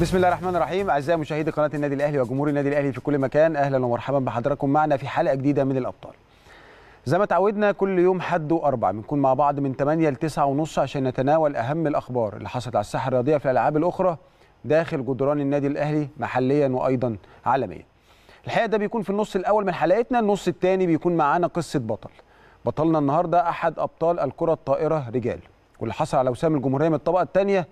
بسم الله الرحمن الرحيم اعزائي مشاهدي قناه النادي الاهلي وجمهور النادي الاهلي في كل مكان اهلا ومرحبا بحضراتكم معنا في حلقه جديده من الابطال زي ما تعودنا كل يوم حد واربع بنكون مع بعض من 8 ل 9 ونص عشان نتناول اهم الاخبار اللي حصلت على الساحه الرياضيه في الالعاب الاخرى داخل جدران النادي الاهلي محليا وايضا عالميا الحقيقه ده بيكون في النص الاول من حلقتنا النص الثاني بيكون معانا قصه بطل بطلنا النهارده احد ابطال الكره الطائره رجال واللي حصل على وسام الجمهوريه من الطبقه الثانيه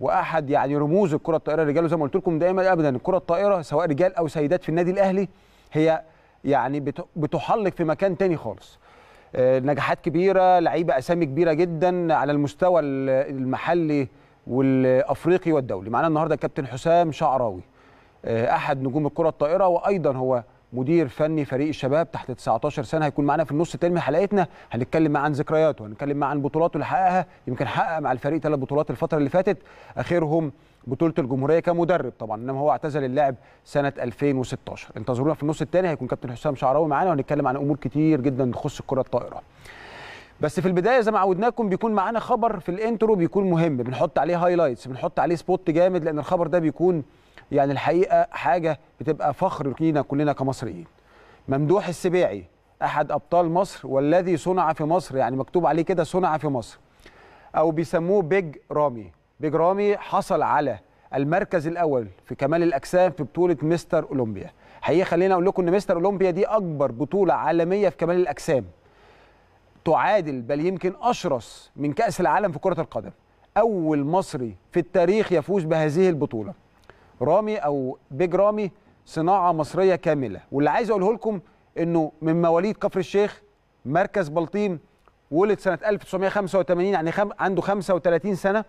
واحد يعني رموز الكره الطائره الرجال وزي ما قلت لكم دايما ابدا الكره الطائره سواء رجال او سيدات في النادي الاهلي هي يعني بتحلق في مكان تاني خالص آه، نجاحات كبيره لعيبه اسامي كبيره جدا على المستوى المحلي والافريقي والدولي معانا النهارده الكابتن حسام شعراوي آه، احد نجوم الكره الطائره وايضا هو مدير فني فريق الشباب تحت 19 سنه هيكون معانا في النص الثاني من حلقتنا هنتكلم معاه عن ذكرياته هنتكلم معاه عن بطولاته اللي حققها يمكن حقق مع الفريق ثلاث بطولات الفتره اللي فاتت اخرهم بطوله الجمهوريه كمدرب طبعا انما هو اعتزل اللعب سنه 2016 انتظرونا في النص الثاني هيكون كابتن حسام شعراوي معانا وهنتكلم عن امور كتير جدا تخص الكره الطائره بس في البدايه زي ما عودناكم بيكون معانا خبر في الانترو بيكون مهم بنحط عليه هايلايتس بنحط عليه سبوت جامد لان الخبر ده بيكون يعني الحقيقه حاجه بتبقى فخر لينا كلنا كمصريين ممدوح السباعي احد ابطال مصر والذي صنع في مصر يعني مكتوب عليه كده صنع في مصر او بيسموه بيج رامي بيج رامي حصل على المركز الاول في كمال الاجسام في بطوله مستر اولمبيا حقيقه خلينا اقول لكم ان مستر اولمبيا دي اكبر بطوله عالميه في كمال الاجسام تعادل بل يمكن اشرس من كاس العالم في كره القدم اول مصري في التاريخ يفوز بهذه البطوله رامي او بيج رامي صناعه مصريه كامله واللي عايز اقوله لكم انه من مواليد كفر الشيخ مركز بلطيم ولد سنه 1985 يعني خم... عنده 35 سنه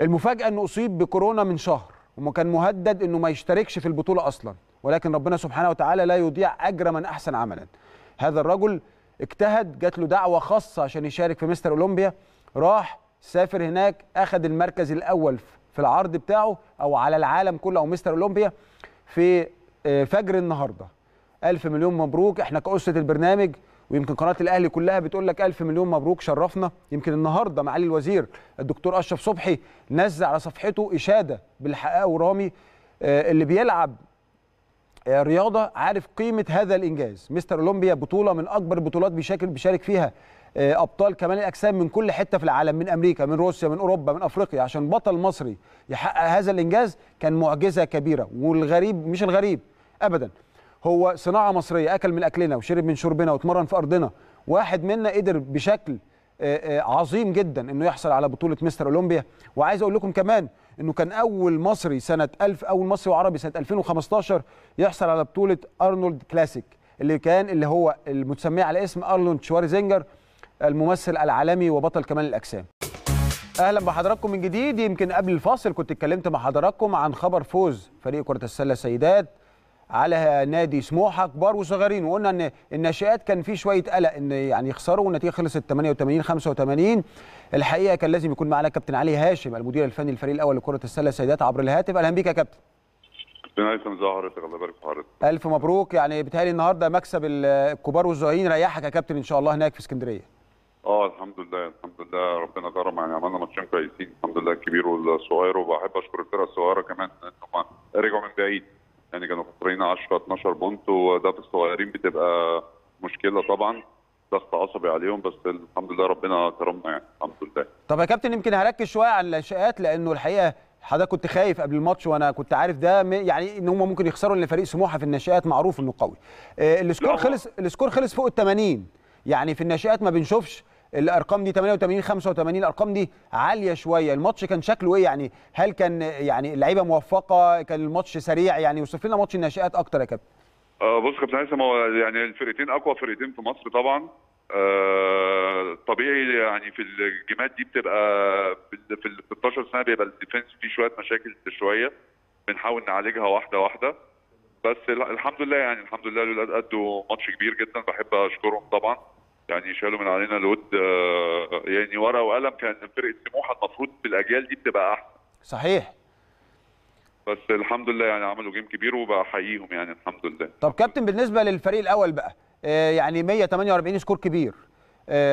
المفاجاه انه اصيب بكورونا من شهر وكان مهدد انه ما يشتركش في البطوله اصلا ولكن ربنا سبحانه وتعالى لا يضيع اجر من احسن عملا هذا الرجل اجتهد جات له دعوه خاصه عشان يشارك في مستر اولمبيا راح سافر هناك اخذ المركز الاول في في العرض بتاعه او على العالم كله او مستر اولمبيا في آه، فجر النهارده الف مليون مبروك احنا كاسره البرنامج ويمكن قناه الاهلي كلها بتقول لك الف مليون مبروك شرفنا يمكن النهارده معالي الوزير الدكتور اشرف صبحي نزل على صفحته اشاده بالحقاء ورامي آه، اللي بيلعب آه، رياضه عارف قيمه هذا الانجاز مستر اولمبيا بطوله من اكبر البطولات بيشارك فيها آه، ابطال كمال الاجسام من كل حته في العالم من امريكا من روسيا من اوروبا من افريقيا عشان بطل مصري يحقق هذا الانجاز كان معجزه كبيره والغريب مش الغريب ابدا هو صناعه مصريه اكل من اكلنا وشرب من شربنا واتمرن في ارضنا واحد منا قدر بشكل آه، آه، عظيم جدا انه يحصل على بطوله مستر اولمبيا وعايز اقول لكم كمان انه كان اول مصري سنه 1000 اول مصري وعربي سنه 2015 يحصل على بطوله ارنولد كلاسيك اللي كان اللي هو المتسميه على اسم ارنولد شوارزنجر الممثل العالمي وبطل كمال الاجسام اهلا بحضراتكم من جديد يمكن قبل الفاصل كنت اتكلمت مع حضراتكم عن خبر فوز فريق كره السله السيدات على نادي سموحه كبار وصغيرين وقلنا ان الناشئات كان في شويه قلق ان يعني يخسروا والنتيجه خلصت 88 85 الحقيقه كان لازم يكون معانا كابتن علي هاشم المدير الفني للفريق الاول لكره السله السيدات عبر الهاتف اهلا بيك يا كابتن ربنا يكرم حضرتك الله يبارك في حضرتك الف مبروك يعني بتهيألي النهارده مكسب الكبار والصغيرين ريحك يا كابتن ان شاء الله هناك في اسكندريه اه الحمد لله الحمد لله ربنا كرم يعني عملنا ماتشين كويسين الحمد لله الكبير والصغير وبحب اشكر الفرقه الصغيره كمان ان هم رجعوا من بعيد يعني كانوا خسرانين 10 12 بونت وده في الصغيرين بتبقى مشكله طبعا ضغط عصبي عليهم بس الحمد لله ربنا كرمنا يعني الحمد لله. طب يا كابتن يمكن هركز شويه على الانشاءات لانه الحقيقه حضرتك كنت خايف قبل الماتش وانا كنت عارف ده يعني ان هم ممكن يخسروا لان فريق سموحه في الناشئات معروف انه قوي. آه، السكور خلص السكور خلص فوق ال 80 يعني في الناشئات ما بنشوفش الارقام دي 88 85 الارقام دي عاليه شويه الماتش كان شكله ايه يعني هل كان يعني اللعيبه موفقه كان الماتش سريع يعني وصف لنا ماتش الناشئات اكتر يا كابتن آه بص كابتن هيثم هو يعني الفرقتين اقوى فرقتين في مصر طبعا آه طبيعي يعني في الجيمات دي بتبقى في ال 16 سنه بيبقى الديفنس فيه شويه مشاكل شويه بنحاول نعالجها واحده واحده بس الحمد لله يعني الحمد لله الاولاد قدوا ماتش كبير جدا بحب اشكرهم طبعا يعني شالوا من علينا الود آه، آه، يعني ورقه وقلم كان فرقه سموحه المفروض بالاجيال دي بتبقى احسن صحيح بس الحمد لله يعني عملوا جيم كبير وبحييهم يعني الحمد لله طب كابتن بالنسبه للفريق الاول بقى آه، يعني 148 سكور كبير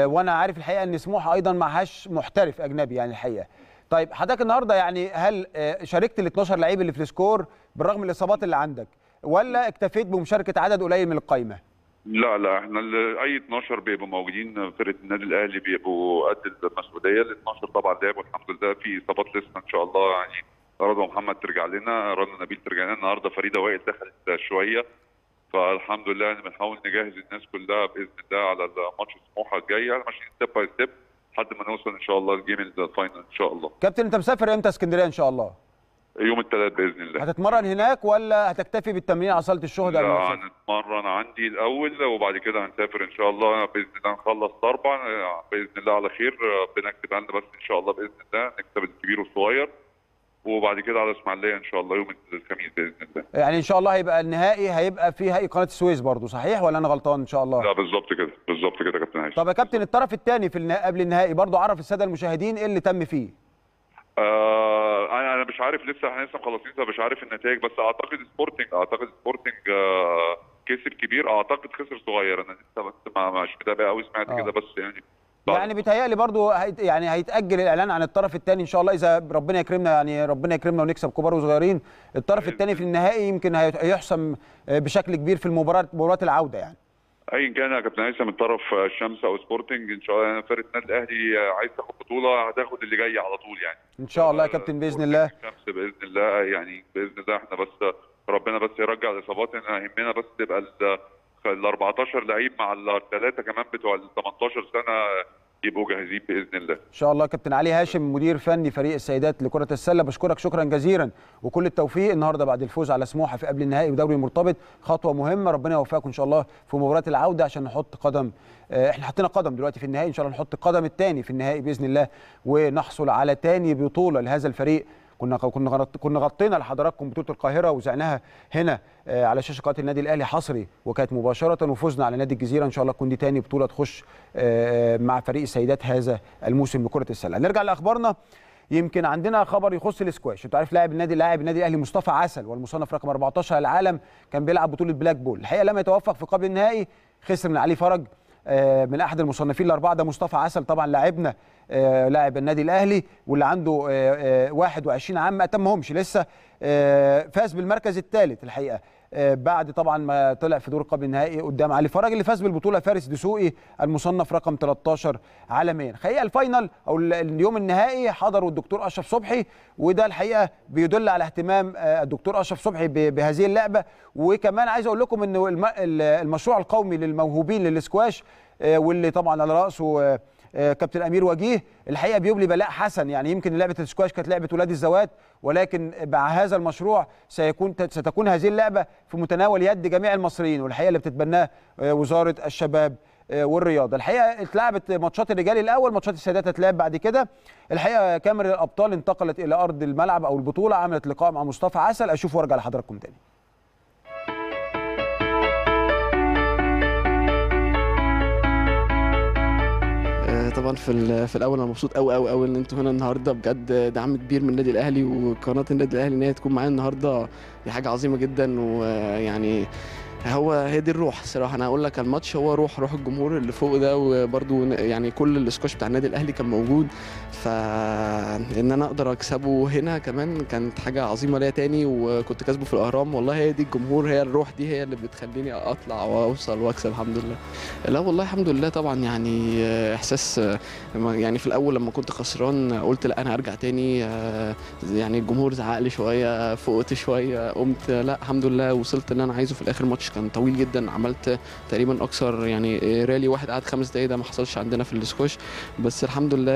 وانا عارف الحقيقه ان سموحه ايضا معهاش محترف اجنبي يعني الحقيقه طيب حضرتك النهارده يعني هل شاركت ال 12 لعيب اللي في السكور بالرغم الاصابات اللي عندك ولا اكتفيت بمشاركه عدد قليل من القايمه لا لا احنا اي 12 بيبقوا موجودين فرقه النادي الاهلي بيبقوا قد المسؤوليه ال 12 طبعا لعبوا الحمد لله في اصابات لسه ان شاء الله يعني رضا محمد ترجع لنا رنا نبيل ترجع لنا النهارده فريده وائل دخلت شويه فالحمد لله احنا يعني بنحاول نجهز الناس كلها باذن الله على ماتش سموحه الجاي يعني ماشيين ستيب باي ستيب لحد ما نوصل ان شاء الله الجيم الفاينل ان شاء الله كابتن انت مسافر امتى اسكندريه ان شاء الله يوم الثلاث باذن الله هتتمرن هناك ولا هتكتفي بالتمرين على صاله الشهداء لا هنتمرن عندي الاول وبعد كده هنسافر ان شاء الله باذن الله نخلص طبعا باذن الله على خير ربنا يكتب لنا بس ان شاء الله باذن الله نكتب الكبير والصغير وبعد كده على اسماعيليه ان شاء الله يوم الخميس باذن الله يعني ان شاء الله هيبقى النهائي هيبقى في هيئه قناه السويس برضه صحيح ولا انا غلطان ان شاء الله لا بالظبط كده بالظبط كده يا كابتن عايز طب يا كابتن الطرف الثاني في قبل النهائي برضه عرف الساده المشاهدين ايه اللي تم فيه آه انا مش عارف لسه احنا لسه مخلصين فمش عارف النتائج بس اعتقد سبورتنج اعتقد سبورتنج آه كسب كبير اعتقد خسر صغير انا لسه بس ما مش متابع قوي سمعت آه. كده بس يعني طبعا. يعني بيتهيألي برضه هيت يعني هيتأجل الإعلان عن الطرف الثاني إن شاء الله إذا ربنا يكرمنا يعني ربنا يكرمنا ونكسب كبار وصغيرين الطرف الثاني في النهائي يمكن هيحسم آه، بشكل كبير في المباراة مباراة العودة يعني ايا كان يا كابتن هيثم من طرف الشمس او سبورتنج ان شاء الله انا يعني فرقه النادي الاهلي عايز تاخد بطوله هتاخد اللي جاي على طول يعني ان شاء الله يا كابتن باذن الله الشمس باذن الله يعني باذن الله احنا بس ربنا بس يرجع الاصابات احنا يهمنا بس تبقى ال 14 لعيب مع الثلاثه كمان بتوع ال 18 سنه يبقوا جاهزين باذن الله. ان شاء الله كابتن علي هاشم مدير فني فريق السيدات لكره السله بشكرك شكرا جزيلا وكل التوفيق النهارده بعد الفوز على سموحه في قبل النهائي ودوري مرتبط خطوه مهمه ربنا يوفقكم ان شاء الله في مباراه العوده عشان نحط قدم آه، احنا حطينا قدم دلوقتي في النهائي ان شاء الله نحط القدم الثاني في النهائي باذن الله ونحصل على ثاني بطوله لهذا الفريق كنا كنا كنا غطينا لحضراتكم بطوله القاهره وزعناها هنا آه، على شاشه قناه النادي الاهلي حصري وكانت مباشره وفزنا على نادي الجزيره ان شاء الله تكون دي تاني بطوله تخش آه، آه، مع فريق السيدات هذا الموسم لكره السله نرجع لاخبارنا يمكن عندنا خبر يخص الاسكواش انت عارف لاعب النادي لاعب النادي الاهلي مصطفى عسل والمصنف رقم 14 العالم كان بيلعب بطوله بلاك بول الحقيقه لم يتوفق في قبل النهائي خسر من علي فرج آه، من احد المصنفين الاربعه ده مصطفى عسل طبعا لاعبنا آه، لاعب النادي الاهلي واللي عنده 21 آه، عام ما تمهمش لسه فاز بالمركز الثالث الحقيقه بعد طبعا ما طلع في دور قبل النهائي قدام علي فرج اللي فاز بالبطوله فارس دسوقي المصنف رقم 13 عالميا الحقيقه الفاينل او اليوم النهائي حضره الدكتور اشرف صبحي وده الحقيقه بيدل على اهتمام آه، الدكتور اشرف صبحي بهذه اللعبه وكمان عايز اقول لكم ان المشروع القومي للموهوبين للسكواش آه، واللي طبعا على راسه آه، آه، كابتن امير وجيه الحقيقه بيبلي بلاء حسن يعني يمكن لعبه السكواش كانت لعبه ولاد الزوات ولكن مع هذا المشروع سيكون ستكون هذه اللعبه في متناول يد جميع المصريين والحقيقه اللي بتتبناه آه، وزاره الشباب آه، والرياضه الحقيقه اتلعبت ماتشات الرجال الاول ماتشات السيدات هتلعب بعد كده الحقيقه كاميرا الابطال انتقلت الى ارض الملعب او البطوله عملت لقاء مع مصطفى عسل اشوف وارجع لحضراتكم تاني طبعا في في الاول انا مبسوط قوي قوي قوي ان انتوا هنا النهارده بجد دعم كبير من النادي الاهلي وقناه النادي الاهلي ان هي تكون معايا النهارده دي حاجه عظيمه جدا ويعني هو هي دي الروح صراحه انا هقول لك الماتش هو روح روح الجمهور اللي فوق ده وبرده يعني كل السكوش بتاع النادي الاهلي كان موجود فان انا اقدر اكسبه هنا كمان كانت حاجه عظيمه ليا تاني وكنت كاسبه في الاهرام والله هي دي الجمهور هي الروح دي هي اللي بتخليني اطلع واوصل واكسب الحمد لله لا والله الحمد لله طبعا يعني آه، احساس آه، يعني في الاول لما كنت خسران قلت لا انا ارجع تاني آه، يعني الجمهور زعق لي شويه فوقت شويه قمت لا الحمد لله وصلت اللي انا عايزه في الاخر ماتش كان طويل جدا عملت تقريبا اكثر يعني رالي واحد قعد خمس دقايق ده ما حصلش عندنا في السكوش بس الحمد لله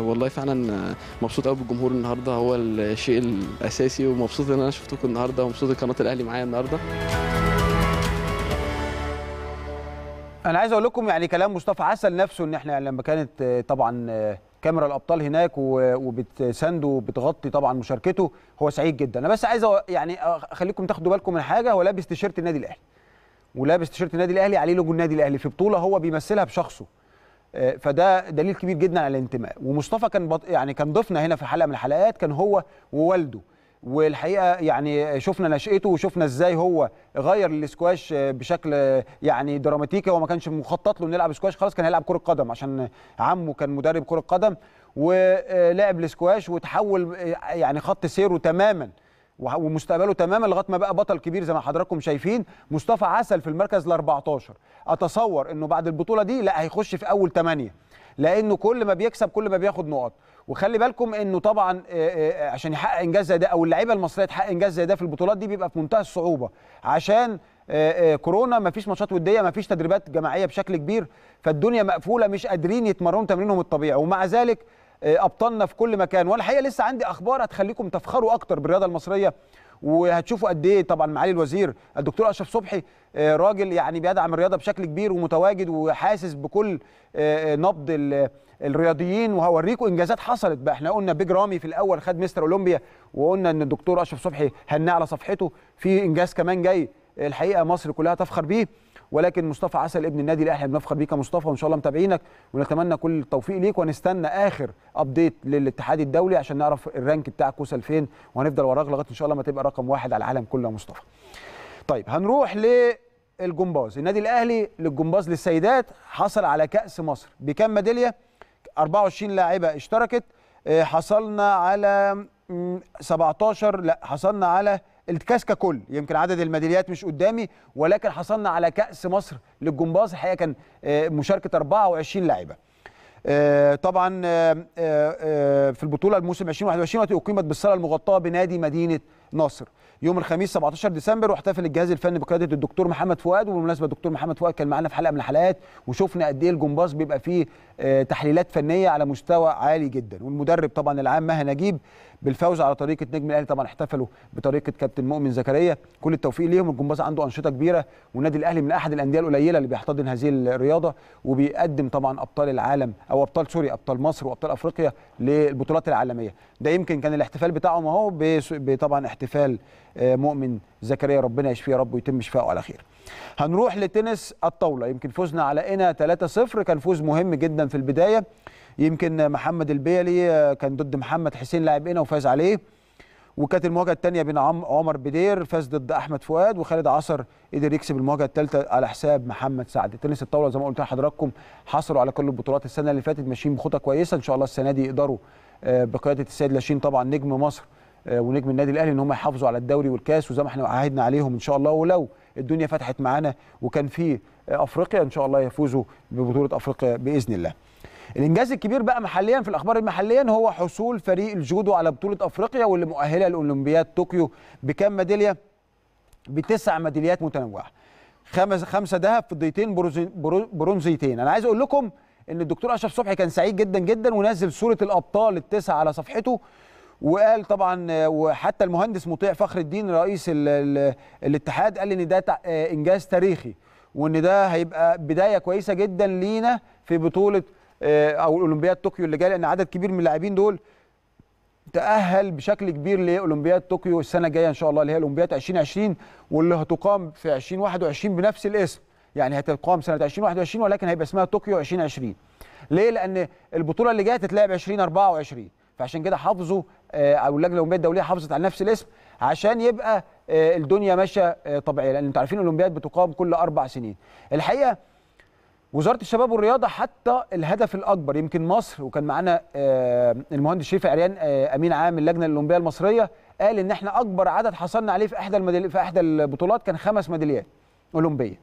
والله فعلا مبسوط قوي بالجمهور النهارده هو الشيء الاساسي ومبسوط ان انا شفتكم النهارده ومبسوط ان قناه الاهلي معايا النهارده انا عايز اقول لكم يعني كلام مصطفى عسل نفسه ان احنا لما كانت طبعا كاميرا الابطال هناك وبتسنده وبتغطي طبعا مشاركته هو سعيد جدا انا بس عايز يعني اخليكم تاخدوا بالكم من حاجه هو لابس تيشيرت النادي الاهلي ولابس تيشيرت النادي الاهلي عليه لوجو النادي الاهلي في بطوله هو بيمثلها بشخصه آه، فده دليل كبير جدا على الانتماء ومصطفى كان بط... يعني كان ضيفنا هنا في حلقه من الحلقات كان هو ووالده والحقيقه يعني شفنا نشأته وشفنا ازاي هو غير الاسكواش بشكل يعني دراماتيكي هو ما كانش مخطط له انه يلعب سكواش خلاص كان هيلعب كره قدم عشان عمه كان مدرب كره قدم ولعب الاسكواش وتحول يعني خط سيره تماما ومستقبله تماما لغايه ما بقى بطل كبير زي ما حضراتكم شايفين مصطفى عسل في المركز ال 14 اتصور انه بعد البطوله دي لا هيخش في اول ثمانية لانه كل ما بيكسب كل ما بياخد نقط وخلي بالكم انه طبعا آه، آه، عشان يحقق انجاز زي ده او اللعيبه المصريه تحقق انجاز زي ده في البطولات دي بيبقى في منتهى الصعوبه عشان آه، كورونا مفيش ماتشات وديه مفيش تدريبات جماعيه بشكل كبير فالدنيا مقفوله مش قادرين يتمرنوا تمرينهم الطبيعي ومع ذلك ابطالنا في كل مكان وانا الحقيقه لسه عندي اخبار هتخليكم تفخروا اكتر بالرياضه المصريه وهتشوفوا قد ايه طبعا معالي الوزير الدكتور اشرف صبحي آه، راجل يعني بيدعم الرياضه بشكل كبير ومتواجد وحاسس بكل آه، آه، نبض الرياضيين وهوريكم انجازات حصلت بقى احنا قلنا بيج رامي في الاول خد مستر اولمبيا وقلنا ان الدكتور اشرف صبحي هناه على صفحته في انجاز كمان جاي الحقيقه مصر كلها تفخر بيه ولكن مصطفى عسل ابن النادي الاهلي بنفخر بيك يا مصطفى وان شاء الله متابعينك ونتمنى كل التوفيق ليك ونستنى اخر ابديت للاتحاد الدولي عشان نعرف الرانك بتاعك كوسا لفين وهنفضل وراك لغايه ان شاء الله ما تبقى رقم واحد على العالم كله يا مصطفى. طيب هنروح للجمباز النادي الاهلي للجمباز للسيدات حصل على كاس مصر بكام ميداليه؟ 24 لاعبه اشتركت آه، حصلنا على 17 لا حصلنا على الكاس ككل يمكن عدد الميداليات مش قدامي ولكن حصلنا على كاس مصر للجمباز الحقيقه كان آه، مشاركه 24 لاعبه آه، طبعا آه، في البطوله الموسم 2021 التي اقيمت بالصاله المغطاه بنادي مدينه ناصر يوم الخميس 17 ديسمبر واحتفل الجهاز الفني بقياده الدكتور محمد فؤاد وبالمناسبه الدكتور محمد فؤاد كان معانا في حلقه من الحلقات وشفنا قد ايه الجمباز بيبقى فيه تحليلات فنيه على مستوى عالي جدا والمدرب طبعا العام مها نجيب بالفوز على طريقه نجم الاهلي طبعا احتفلوا بطريقه كابتن مؤمن زكريا كل التوفيق ليهم الجمباز عنده انشطه كبيره والنادي الاهلي من احد الانديه القليله اللي بيحتضن هذه الرياضه وبيقدم طبعا ابطال العالم او ابطال سوري ابطال مصر وابطال افريقيا للبطولات العالميه ده يمكن كان الاحتفال بتاعهم اهو بطبعا احتفال آه، مؤمن زكريا ربنا يشفيه يا رب ويتم شفائه على خير هنروح لتنس الطاوله يمكن فوزنا على انا 3-0 كان فوز مهم جدا في البدايه يمكن محمد البيلي آه، كان ضد محمد حسين لاعبنا وفاز عليه وكانت المواجهه الثانيه بين عمر بدير فاز ضد احمد فؤاد وخالد عصر قدر يكسب المواجهه الثالثه على حساب محمد سعد تنس الطاوله زي ما قلت لحضراتكم حصلوا على كل البطولات السنه اللي فاتت ماشيين بخطى كويسه ان شاء الله السنه دي يقدروا آه، بقياده السيد لاشين طبعا نجم مصر آه، ونجم النادي الاهلي ان هم يحافظوا على الدوري والكاس وزي ما احنا عهدنا عليهم ان شاء الله ولو الدنيا فتحت معانا وكان في افريقيا ان شاء الله يفوزوا ببطوله افريقيا باذن الله الانجاز الكبير بقى محليا في الاخبار المحليه هو حصول فريق الجودو على بطوله افريقيا واللي مؤهله لاولمبياد طوكيو بكام ميداليه بتسع ميداليات متنوعه خمس خمسه ذهب فضيتين برونزيتين انا عايز اقول لكم ان الدكتور اشرف صبحي كان سعيد جدا جدا ونزل صوره الابطال التسعه على صفحته وقال طبعا وحتى المهندس مطيع فخر الدين رئيس الـ الـ الاتحاد قال ان ده انجاز تاريخي وان ده هيبقى بدايه كويسه جدا لينا في بطوله آه، او اولمبياد طوكيو اللي جايه لان عدد كبير من اللاعبين دول تاهل بشكل كبير لاولمبياد طوكيو السنه الجايه ان شاء الله اللي هي اولمبياد 2020 واللي هتقام في 2021 بنفس الاسم يعني هتقام سنه 2021 ولكن هيبقى اسمها طوكيو 2020 ليه لان البطوله اللي جايه تتلعب 2024 فعشان كده حافظوا آه، او اللجنه الاولمبيه الدوليه حافظت على نفس الاسم عشان يبقى آه، الدنيا ماشيه طبيعيه لان انتوا عارفين الاولمبياد بتقام كل اربع سنين الحقيقه وزاره الشباب والرياضه حتى الهدف الاكبر يمكن مصر وكان معانا آه، المهندس شريف عريان آه، امين عام اللجنه الاولمبيه المصريه قال ان احنا اكبر عدد حصلنا عليه في احدى المدل... في احدى البطولات كان خمس ميداليات اولمبيه.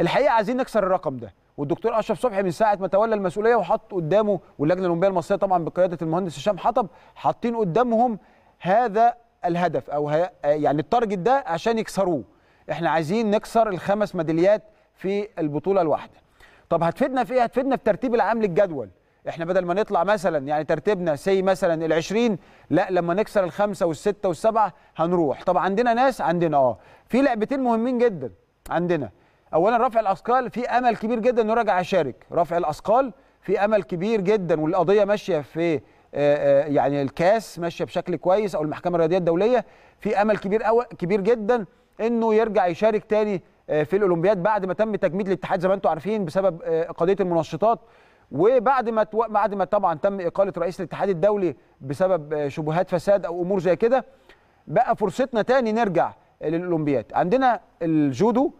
الحقيقه عايزين نكسر الرقم ده والدكتور اشرف صبحي من ساعه ما تولى المسؤوليه وحط قدامه واللجنه الاولمبيه المصريه طبعا بقياده المهندس هشام حطب حاطين قدامهم هذا الهدف او يعني التارجت ده عشان يكسروه. احنا عايزين نكسر الخمس ميداليات في البطوله الواحده. طب هتفيدنا في ايه هتفيدنا في ترتيب العام للجدول احنا بدل ما نطلع مثلا يعني ترتيبنا سي مثلا ال20 لا لما نكسر الخمسه والسته والسبعه هنروح طب عندنا ناس عندنا اه في لعبتين مهمين جدا عندنا اولا رفع الاثقال في امل كبير جدا انه راجع يشارك رفع الاثقال في امل كبير جدا والقضيه ماشيه في آه، آه، يعني الكاس ماشيه بشكل كويس او المحكمه الرياضيه الدوليه في امل كبير أو كبير جدا انه يرجع يشارك تاني آه، في الاولمبياد بعد ما تم تجميد الاتحاد زي ما انتم عارفين بسبب آه، قضيه المنشطات وبعد ما تو... بعد ما طبعا تم اقاله رئيس الاتحاد الدولي بسبب آه، شبهات فساد او امور زي كده بقى فرصتنا تاني نرجع للاولمبياد عندنا الجودو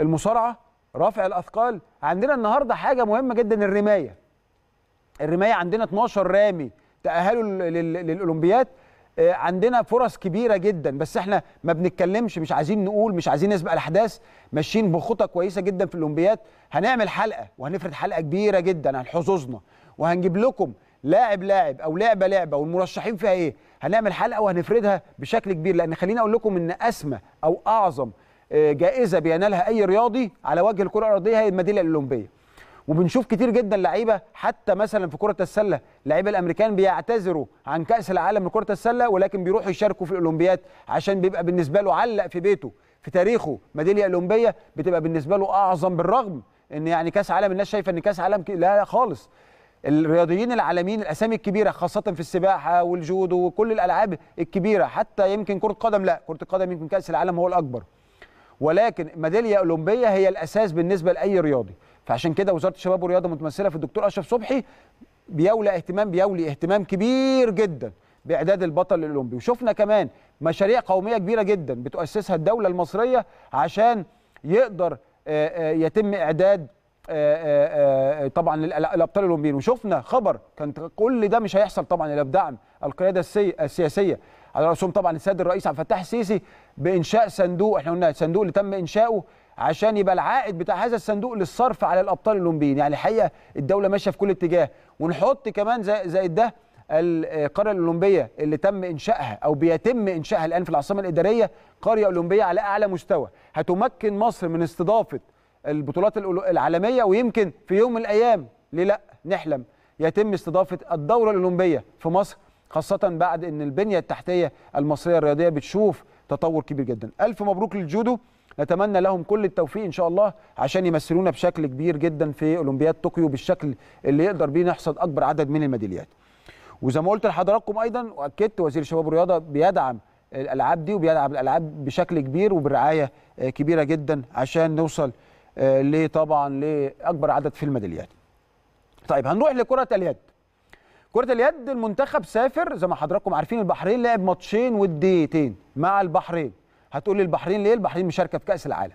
المصارعه رفع الاثقال عندنا النهارده حاجه مهمه جدا الرمايه الرمايه عندنا 12 رامي تاهلوا للاولمبياد آه، عندنا فرص كبيره جدا بس احنا ما بنتكلمش مش عايزين نقول مش عايزين نسبق الاحداث ماشيين بخطى كويسه جدا في الاولمبياد هنعمل حلقه وهنفرد حلقه كبيره جدا عن حظوظنا وهنجيب لكم لاعب لاعب او لعبه لعبه والمرشحين فيها ايه هنعمل حلقه وهنفردها بشكل كبير لان خليني اقول لكم ان اسمى او اعظم آه، جائزه بينالها اي رياضي على وجه الكره الارضيه هي الميداليه الاولمبيه وبنشوف كتير جدا لعيبه حتى مثلا في كره السله لعيبه الامريكان بيعتذروا عن كاس العالم لكره السله ولكن بيروحوا يشاركوا في الاولمبياد عشان بيبقى بالنسبه له علق في بيته في تاريخه ميداليه اولمبيه بتبقى بالنسبه له اعظم بالرغم ان يعني كاس عالم الناس شايفه ان كاس عالم ك... لا خالص الرياضيين العالميين الاسامي الكبيره خاصه في السباحه والجودو وكل الالعاب الكبيره حتى يمكن كره قدم لا كره القدم يمكن كاس العالم هو الاكبر ولكن ميداليه اولمبيه هي الاساس بالنسبه لاي رياضي فعشان كده وزاره الشباب والرياضه متمثله في الدكتور اشرف صبحي بيولى اهتمام بيولي اهتمام كبير جدا باعداد البطل الاولمبي وشفنا كمان مشاريع قوميه كبيره جدا بتؤسسها الدوله المصريه عشان يقدر آه، آه، يتم اعداد آه، طبعا الابطال الاولمبيين وشفنا خبر كان كل ده مش هيحصل طبعا الا بدعم القياده السياسيه على راسهم طبعا السيد الرئيس عبد الفتاح السيسي بانشاء صندوق احنا قلنا الصندوق اللي تم انشاؤه عشان يبقى العائد بتاع هذا الصندوق للصرف على الابطال الاولمبيين يعني الحقيقه الدوله ماشيه في كل اتجاه ونحط كمان زائد ده القريه الاولمبيه اللي تم انشائها او بيتم انشائها الان في العاصمه الاداريه قريه اولمبيه على اعلى مستوى هتمكن مصر من استضافه البطولات العالميه ويمكن في يوم من الايام ليه لا نحلم يتم استضافه الدوره الاولمبيه في مصر خاصه بعد ان البنيه التحتيه المصريه الرياضيه بتشوف تطور كبير جدا الف مبروك للجودو نتمنى لهم كل التوفيق ان شاء الله عشان يمثلونا بشكل كبير جدا في اولمبياد طوكيو بالشكل اللي يقدر بيه نحصد اكبر عدد من الميداليات وزي ما قلت لحضراتكم ايضا واكدت وزير الشباب والرياضه بيدعم الالعاب دي وبيدعم الالعاب بشكل كبير وبرعايه كبيره جدا عشان نوصل آه، لطبعا لاكبر عدد في الميداليات. طيب هنروح لكره اليد. كره اليد المنتخب سافر زي ما حضراتكم عارفين البحرين لعب ماتشين وديتين مع البحرين هتقول لي البحرين ليه البحرين مشاركه في كاس العالم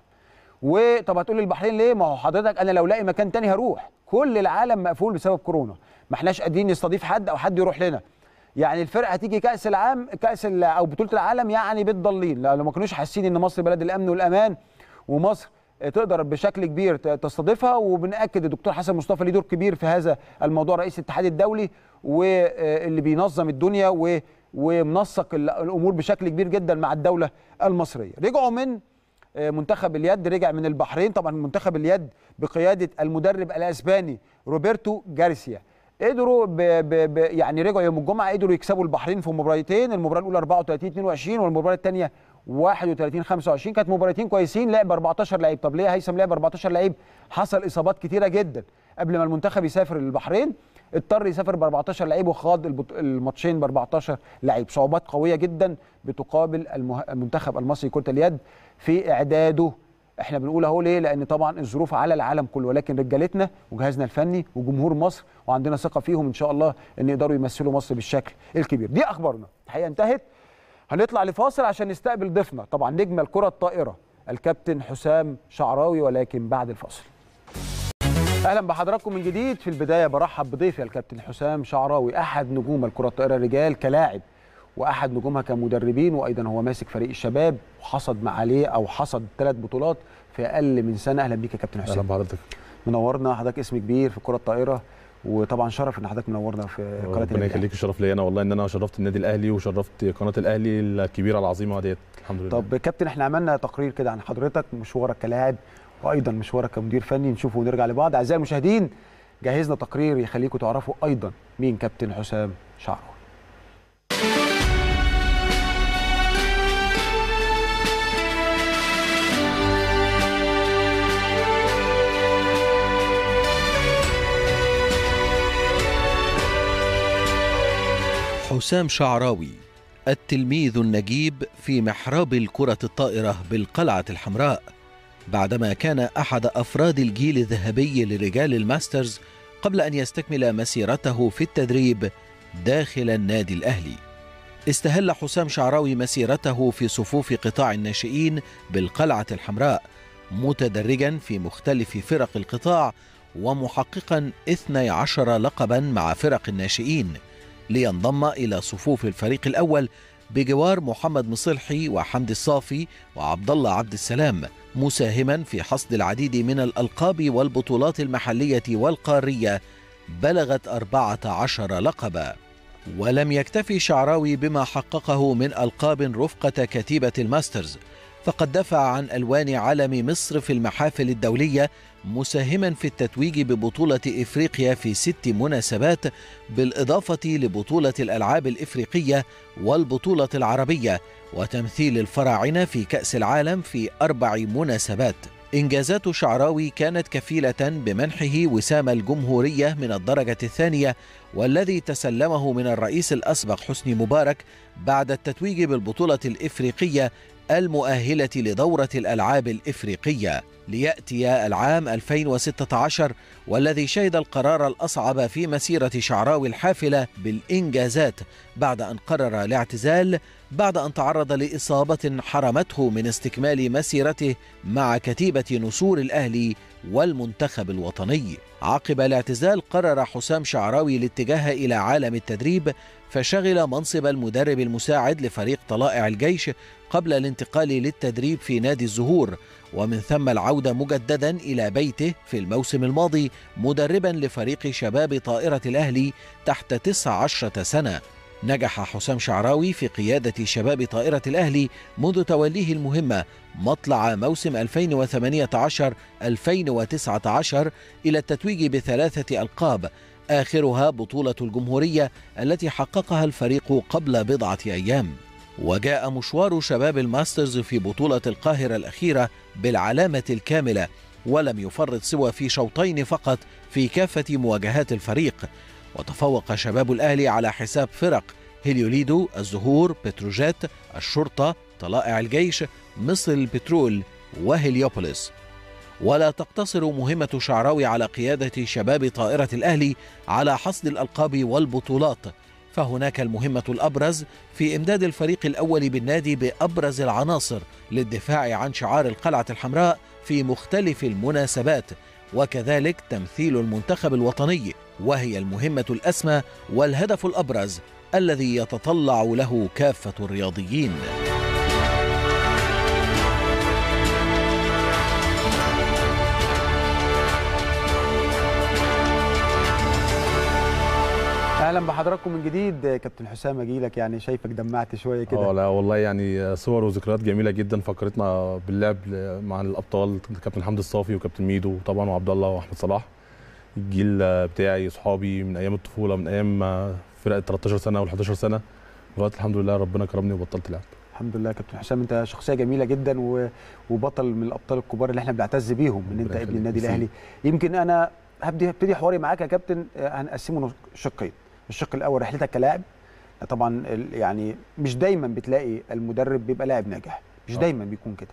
وطب هتقول لي البحرين ليه ما هو حضرتك انا لو لاقي مكان تاني هروح كل العالم مقفول بسبب كورونا ما احناش قادرين نستضيف حد او حد يروح لنا يعني الفرقه هتيجي كاس العام كاس او بطوله العالم يعني بتضلين لو ما كانوش حاسين ان مصر بلد الامن والامان ومصر تقدر بشكل كبير تستضيفها وبنأكد الدكتور حسن مصطفى ليه دور كبير في هذا الموضوع رئيس الاتحاد الدولي واللي بينظم الدنيا و ومنسق الامور بشكل كبير جدا مع الدوله المصريه رجعوا من آه، منتخب اليد رجع من البحرين طبعا منتخب اليد بقياده المدرب الاسباني روبرتو جارسيا قدروا ب ب ب يعني رجعوا يوم الجمعه قدروا يكسبوا البحرين في مباراتين المباراه الاولى 34 22 والمباراه الثانيه 31 25 كانت مباراتين كويسين لعب 14 لعيب طب ليه هيثم لعب 14 لعيب حصل اصابات كثيره جدا قبل ما المنتخب يسافر للبحرين اضطر يسافر ب 14 لعيب وخاض الماتشين ب 14 لعيب صعوبات قويه جدا بتقابل المنتخب المصري كره اليد في اعداده احنا بنقول اهو ليه لان طبعا الظروف على العالم كله ولكن رجالتنا وجهازنا الفني وجمهور مصر وعندنا ثقه فيهم ان شاء الله ان يقدروا يمثلوا مصر بالشكل الكبير دي اخبارنا الحقيقه انتهت هنطلع لفاصل عشان نستقبل ضيفنا طبعا نجم الكره الطائره الكابتن حسام شعراوي ولكن بعد الفاصل اهلا بحضراتكم من جديد في البدايه برحب بضيفي الكابتن حسام شعراوي احد نجوم الكره الطائره الرجال كلاعب واحد نجومها كمدربين وايضا هو ماسك فريق الشباب وحصد عليه او حصد ثلاث بطولات في اقل من سنه اهلا بيك يا كابتن حسام اهلا بحضرتك منورنا حضرتك اسم كبير في الكره الطائره وطبعا شرف ان حضرتك منورنا في قناه الاهلي ربنا يخليك الشرف ليا انا والله ان انا شرفت النادي الاهلي وشرفت قناه الاهلي الكبيره العظيمه ديت الحمد لله طب كابتن احنا عملنا تقرير كده عن حضرتك مشوارك كلاعب وايضا مشوارك كمدير فني نشوفه ونرجع لبعض اعزائي المشاهدين جهزنا تقرير يخليكم تعرفوا ايضا مين كابتن حسام شعره حسام شعراوي التلميذ النجيب في محراب الكرة الطائرة بالقلعة الحمراء بعدما كان أحد أفراد الجيل الذهبي لرجال الماسترز قبل أن يستكمل مسيرته في التدريب داخل النادي الأهلي استهل حسام شعراوي مسيرته في صفوف قطاع الناشئين بالقلعة الحمراء متدرجا في مختلف فرق القطاع ومحققا 12 لقبا مع فرق الناشئين لينضم إلى صفوف الفريق الأول بجوار محمد مصلحي وحمد الصافي وعبد الله عبد السلام مساهما في حصد العديد من الألقاب والبطولات المحلية والقارية بلغت 14 لقبا ولم يكتفي شعراوي بما حققه من ألقاب رفقة كتيبة الماسترز فقد دفع عن ألوان عالم مصر في المحافل الدولية مساهما في التتويج ببطولة إفريقيا في ست مناسبات بالإضافة لبطولة الألعاب الإفريقية والبطولة العربية وتمثيل الفراعنة في كأس العالم في أربع مناسبات إنجازات شعراوي كانت كفيلة بمنحه وسام الجمهورية من الدرجة الثانية والذي تسلمه من الرئيس الأسبق حسني مبارك بعد التتويج بالبطولة الإفريقية المؤهلة لدورة الألعاب الإفريقية ليأتي العام 2016 والذي شهد القرار الأصعب في مسيرة شعراوي الحافلة بالإنجازات بعد أن قرر الاعتزال بعد أن تعرض لإصابة حرمته من استكمال مسيرته مع كتيبة نسور الأهلي والمنتخب الوطني. عقب الاعتزال قرر حسام شعراوي الاتجاه إلى عالم التدريب فشغل منصب المدرب المساعد لفريق طلائع الجيش قبل الانتقال للتدريب في نادي الزهور ومن ثم العودة مجددا إلى بيته في الموسم الماضي مدربا لفريق شباب طائرة الأهلي تحت 19 سنة نجح حسام شعراوي في قيادة شباب طائرة الأهلي منذ توليه المهمة مطلع موسم 2018-2019 إلى التتويج بثلاثة ألقاب آخرها بطولة الجمهورية التي حققها الفريق قبل بضعة أيام وجاء مشوار شباب الماسترز في بطولة القاهرة الأخيرة بالعلامة الكاملة ولم يفرط سوى في شوطين فقط في كافة مواجهات الفريق وتفوق شباب الأهلي على حساب فرق هيليوليدو الزهور بتروجيت الشرطة طلائع الجيش مصر البترول وهليوبوليس ولا تقتصر مهمة شعراوي على قيادة شباب طائرة الأهلي على حصد الألقاب والبطولات فهناك المهمة الأبرز في إمداد الفريق الأول بالنادي بأبرز العناصر للدفاع عن شعار القلعة الحمراء في مختلف المناسبات وكذلك تمثيل المنتخب الوطني وهي المهمة الأسمى والهدف الأبرز الذي يتطلع له كافة الرياضيين. اهلا بحضراتكم من جديد كابتن حسام اجي لك يعني شايفك دمعت شويه كده اه لا والله يعني صور وذكريات جميله جدا فكرتنا باللعب مع الابطال كابتن حمدي الصافي وكابتن ميدو طبعا وعبد الله واحمد صلاح الجيل بتاعي صحابي من ايام الطفوله من ايام فرقه 13 سنه وال 11 سنه لغايه الحمد لله ربنا كرمني وبطلت لعب الحمد لله كابتن حسام انت شخصيه جميله جدا وبطل من الابطال الكبار اللي احنا بنعتز بيهم ان انت ابن النادي الاهلي يمكن انا هبتدي حواري معاك يا كابتن آه، هنقسمه شقين الشق الاول رحلتك كلاعب طبعا يعني مش دايما بتلاقي المدرب بيبقى لاعب ناجح مش أوه. دايما بيكون كده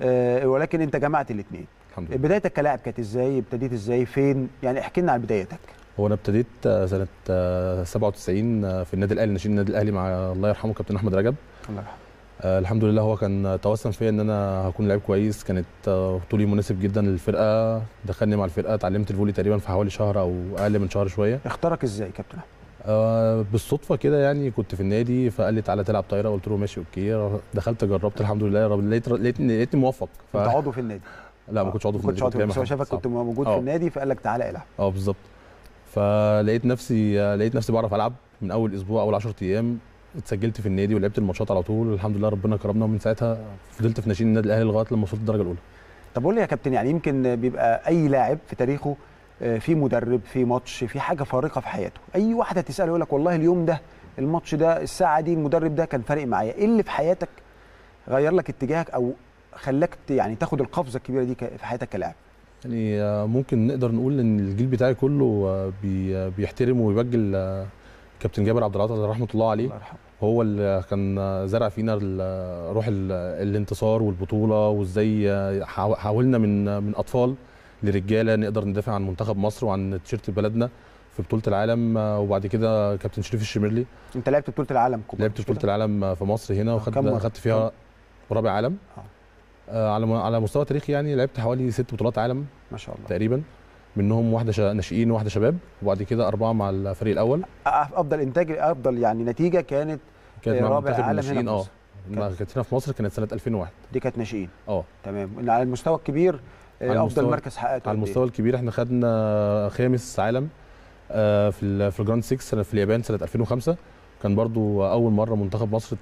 أه ولكن انت جمعت الاثنين بدايتك كلاعب كانت ازاي ابتديت ازاي فين يعني احكي لنا عن بدايتك هو انا ابتديت آه، سنه 97 آه، آه، في النادي الاهلي ناشئين النادي الاهلي مع الله يرحمه كابتن احمد رجب الله يرحمه آه، الحمد لله هو كان توسم فيا ان انا هكون لعيب كويس كانت آه، طولي مناسب جدا للفرقه دخلني مع الفرقه اتعلمت الفولي تقريبا في حوالي شهر او اقل من شهر شويه اختارك ازاي كابتن آه بالصدفه كده يعني كنت في النادي فقال لي تعالى تلعب طايره قلت له ماشي اوكي دخلت جربت الحمد لله رب لقيت لقيتني لقيتني موفق ف... كنت عضو في النادي لا ما كنتش عضو في النادي كنت عضو بس هو شافك كنت موجود أوه. في اه. النادي فقال لك تعالى العب اه بالظبط فلقيت نفسي لقيت نفسي بعرف العب من اول اسبوع اول 10 ايام اتسجلت في النادي ولعبت الماتشات على طول الحمد لله ربنا كرمنا ومن ساعتها فضلت في ناشئين النادي الاهلي لغايه لما وصلت الدرجه الاولى طب قول لي يا كابتن يعني يمكن بيبقى اي لاعب في تاريخه آه، في مدرب في ماتش في حاجه فارقه في حياته اي واحد هتساله يقول لك والله اليوم ده الماتش ده الساعه دي المدرب ده كان فارق معايا ايه اللي في حياتك غير لك اتجاهك او خلاك يعني تاخد القفزه الكبيره دي في حياتك كلاعب يعني آه، ممكن نقدر نقول ان الجيل بتاعي كله آه، بيحترم ويبجل كابتن جابر عبد العاطي رحمه الله عليه الله يرحمه هو اللي كان زرع فينا روح الانتصار والبطوله وازاي حاولنا من من اطفال لرجاله نقدر ندافع عن منتخب مصر وعن تيشيرت بلدنا في بطوله العالم وبعد كده كابتن شريف الشميرلي انت لعبت بطوله العالم كوبا لعبت بطوله العالم في مصر هنا آه، وخدت فيها رابع عالم آه. آه، على على مستوى تاريخي يعني لعبت حوالي ست بطولات عالم ما شاء الله تقريبا منهم واحده ناشئين وواحده شباب وبعد كده اربعه مع الفريق الاول افضل انتاج افضل يعني نتيجه كانت كانت آه، رابع عالم هنا اه كانت هنا في مصر كانت سنه 2001 دي كانت ناشئين اه تمام على المستوى الكبير آه، افضل مركز حققته على إيه؟ المستوى الكبير احنا خدنا خامس عالم آه، في في الجراند 6 في اليابان سنه 2005 كان برضو اول مره منتخب مصر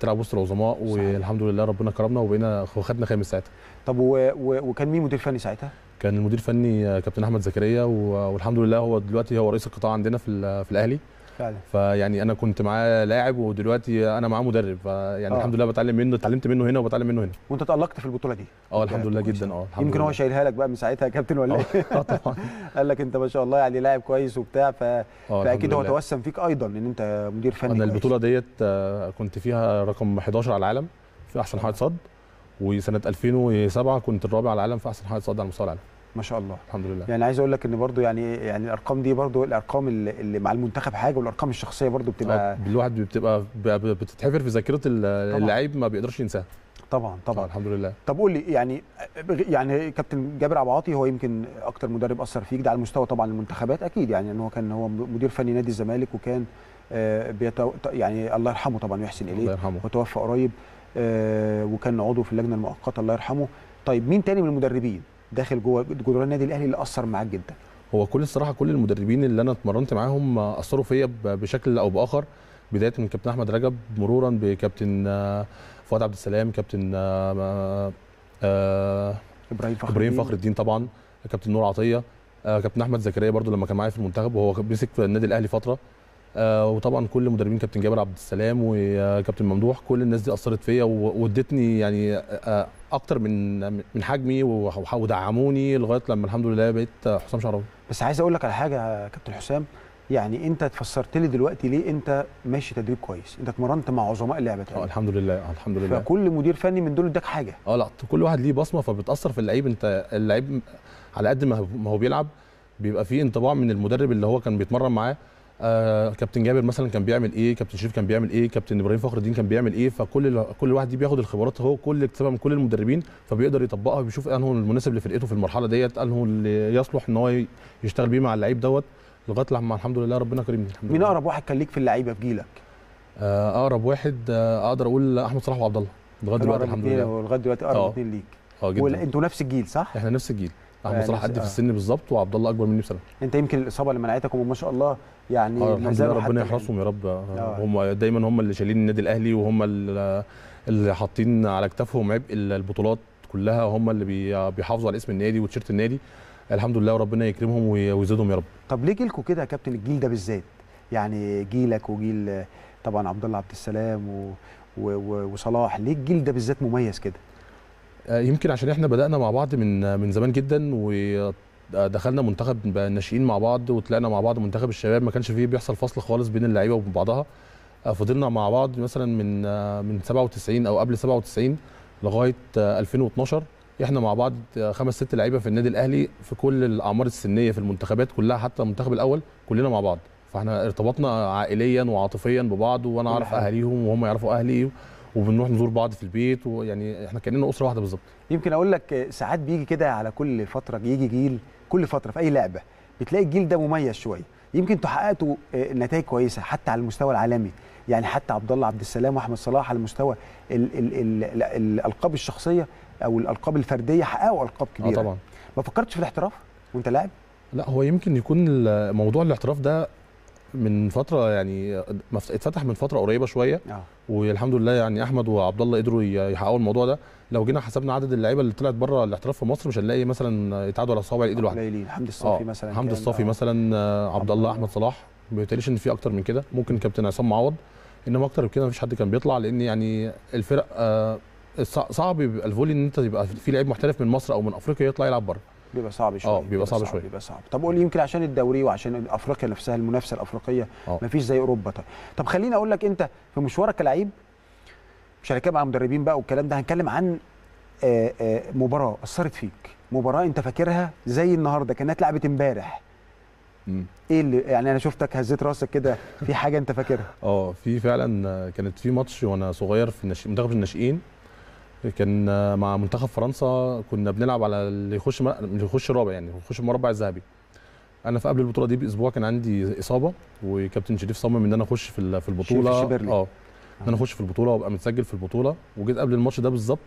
تلعب وسط العظماء والحمد لله ربنا كرمنا وبقينا خدنا خامس ساعتها طب و... و... وكان مين مدير فني ساعتها كان المدير الفني كابتن احمد زكريا والحمد لله هو دلوقتي هو رئيس القطاع عندنا في في الاهلي فعلا فيعني انا كنت معاه لاعب ودلوقتي انا معاه مدرب فيعني آه. الحمد لله بتعلم منه اتعلمت منه هنا وبتعلم منه هنا وانت تالقت في البطوله دي اه الحمد لله جدا اه يمكن هو شايلها لك بقى من ساعتها يا كابتن ولا آه، ايه؟ اه طبعا قال لك انت ما شاء الله يعني لاعب كويس وبتاع ف... آه، فاكيد هو توسم فيك ايضا ان انت مدير فني انا البطوله ديت آه، كنت فيها رقم 11 على العالم في احسن حائط صد وسنه 2007 كنت الرابع على العالم في احسن حاجه صعد على مستوى العالم ما شاء الله الحمد لله يعني عايز اقول لك ان برضو يعني يعني الارقام دي برضو الارقام اللي مع المنتخب حاجه والارقام الشخصيه برضو بتبقى آه، الواحد بتبقى بتتحفر في ذاكره اللعيب ما بيقدرش ينساها طبعا طبعا آه، الحمد لله طب قول لي يعني يعني كابتن جابر عبد العاطي هو يمكن اكتر مدرب اثر فيك ده على مستوى طبعا المنتخبات اكيد يعني ان هو كان هو مدير فني نادي الزمالك وكان آه، بيتو... يعني الله يرحمه طبعا ويحسن اليه الله يرحمه وتوفى قريب آه، وكان عضو في اللجنه المؤقته الله يرحمه طيب مين تاني من المدربين داخل جوه جدران النادي الاهلي اللي اثر معاك جدا هو كل الصراحه كل المدربين اللي انا اتمرنت معاهم اثروا فيا بشكل او باخر بدايه من كابتن احمد رجب مرورا بكابتن آه، فؤاد عبد السلام كابتن آه، ابراهيم فخر ابراهيم فخر الدين طبعا كابتن نور عطيه كابتن احمد زكريا برضو لما كان معايا في المنتخب وهو مسك في النادي الاهلي فتره آه، وطبعا كل مدربين كابتن جابر عبد السلام وكابتن ممدوح كل الناس دي اثرت فيا وادتني يعني آه، آه، اكتر من من حجمي ودعموني لغايه لما الحمد لله بقيت حسام شعراوي بس عايز اقول لك على حاجه يا كابتن حسام يعني انت تفسرت لي دلوقتي ليه انت ماشي تدريب كويس انت اتمرنت مع عظماء اللعبه اه الحمد لله الحمد لله فكل مدير فني من دول اداك حاجه اه لا كل واحد ليه بصمه فبتاثر في اللعيب انت اللعيب على قد ما هو بيلعب بيبقى فيه انطباع من المدرب اللي هو كان بيتمرن معاه آه كابتن جابر مثلا كان بيعمل ايه كابتن شريف كان بيعمل ايه كابتن ابراهيم فخر الدين كان بيعمل ايه فكل كل واحد دي بياخد الخبرات هو كل اكتسبها من كل المدربين فبيقدر يطبقها ويشوف انه إيه المناسب لفرقته في المرحله ديت انه اللي يصلح ان هو يشتغل بيه مع اللعيب دوت لغايه لما الحمد لله ربنا كريم مين اقرب واحد كان ليك في اللعيبه في جيلك آه اقرب واحد آه اقدر اقول احمد صلاح وعبد الله لغايه دلوقتي الحمد لله لغايه دلوقتي اقرب آه. اثنين ليك اه جدا انتوا نفس الجيل صح احنا نفس الجيل احمد يعني صلاح قد في آه. السن بالظبط وعبد الله اكبر مني بسنه انت يمكن الاصابه اللي منعتك وما شاء الله يعني آه الحمد لله ربنا يحرسهم يا رب آه. آه. هم دايما هم اللي شايلين النادي الاهلي وهم اللي حاطين على كتافهم عبء البطولات كلها هم اللي بيحافظوا على اسم النادي وتيشيرت النادي الحمد لله وربنا يكرمهم ويزيدهم يا رب طب ليه جيلكم كده يا كابتن الجيل ده بالذات يعني جيلك وجيل آه، طبعا عبد الله عبد السلام و... و... وصلاح ليه الجيل ده بالذات مميز كده آه، يمكن عشان احنا بدانا مع بعض من من زمان جدا دخلنا منتخب ناشئين مع بعض وطلعنا مع بعض منتخب الشباب ما كانش فيه بيحصل فصل خالص بين اللعيبه وبين بعضها آه، فضلنا مع بعض مثلا من آه، من 97 او قبل 97 لغايه 2012 آه، احنا مع بعض خمس ست لعيبه في النادي الاهلي في كل الاعمار السنيه في المنتخبات كلها حتى المنتخب الاول كلنا مع بعض فاحنا ارتبطنا عائليا وعاطفيا ببعض وانا اعرف اهاليهم وهم يعرفوا اهلي وبنروح نزور بعض في البيت ويعني احنا كاننا اسره واحده بالظبط يمكن اقول لك ساعات بيجي كده على كل فتره يجي جيل كل فتره في اي لعبه بتلاقي الجيل ده مميز شويه يمكن تحققتوا آه، نتائج كويسه حتى على المستوى العالمي يعني حتى عبد الله عبد السلام واحمد صلاح على مستوى الالقاب الشخصيه او الالقاب الفرديه حققوا القاب آه، كبيره آه طبعا ما فكرتش في الاحتراف وانت لاعب لا هو يمكن يكون موضوع الاحتراف ده من فتره يعني اتفتح من فتره قريبه شويه آه. والحمد لله يعني احمد وعبد الله قدروا يحققوا الموضوع ده لو جينا حسبنا عدد اللعيبه اللي طلعت بره الاحتراف في مصر مش هنلاقي مثلا يتعدوا على صوابع الايد الواحده قليلين حمدي آه، الصافي مثلا حمدي الصافي آه، مثلا آه، عبد الله احمد صلاح ما بيتهيأليش ان في اكتر من كده ممكن كابتن عصام معوض انما اكتر من كده مفيش حد كان بيطلع لان يعني الفرق آه صعب يبقى الفولي ان انت يبقى في لعيب محترف من مصر او من افريقيا يطلع يلعب بره بيبقى صعب شويه اه بيبقى صعب شويه بيبقى صعب طب قول لي يمكن عشان الدوري وعشان افريقيا نفسها المنافسه الافريقيه أوه. مفيش زي اوروبا طيب طب خليني اقول لك انت في مشوارك كلاعب مش هنتكلم عن مدربين بقى والكلام ده هنتكلم عن آه، آه، مباراه اثرت فيك مباراه انت فاكرها زي النهارده كانت لعبت امبارح ايه اللي يعني انا شفتك هزيت راسك كده في حاجه انت فاكرها اه في فعلا كانت في ماتش وانا صغير في النش... منتخب الناشئين كان مع منتخب فرنسا كنا بنلعب على اللي يخش اللي يخش رابع يعني يخش المربع الذهبي انا في قبل البطوله دي باسبوع كان عندي اصابه وكابتن شريف صمم ان انا اخش في البطوله اه ان انا اخش في البطوله وابقى متسجل في البطوله وجيت قبل الماتش ده بالظبط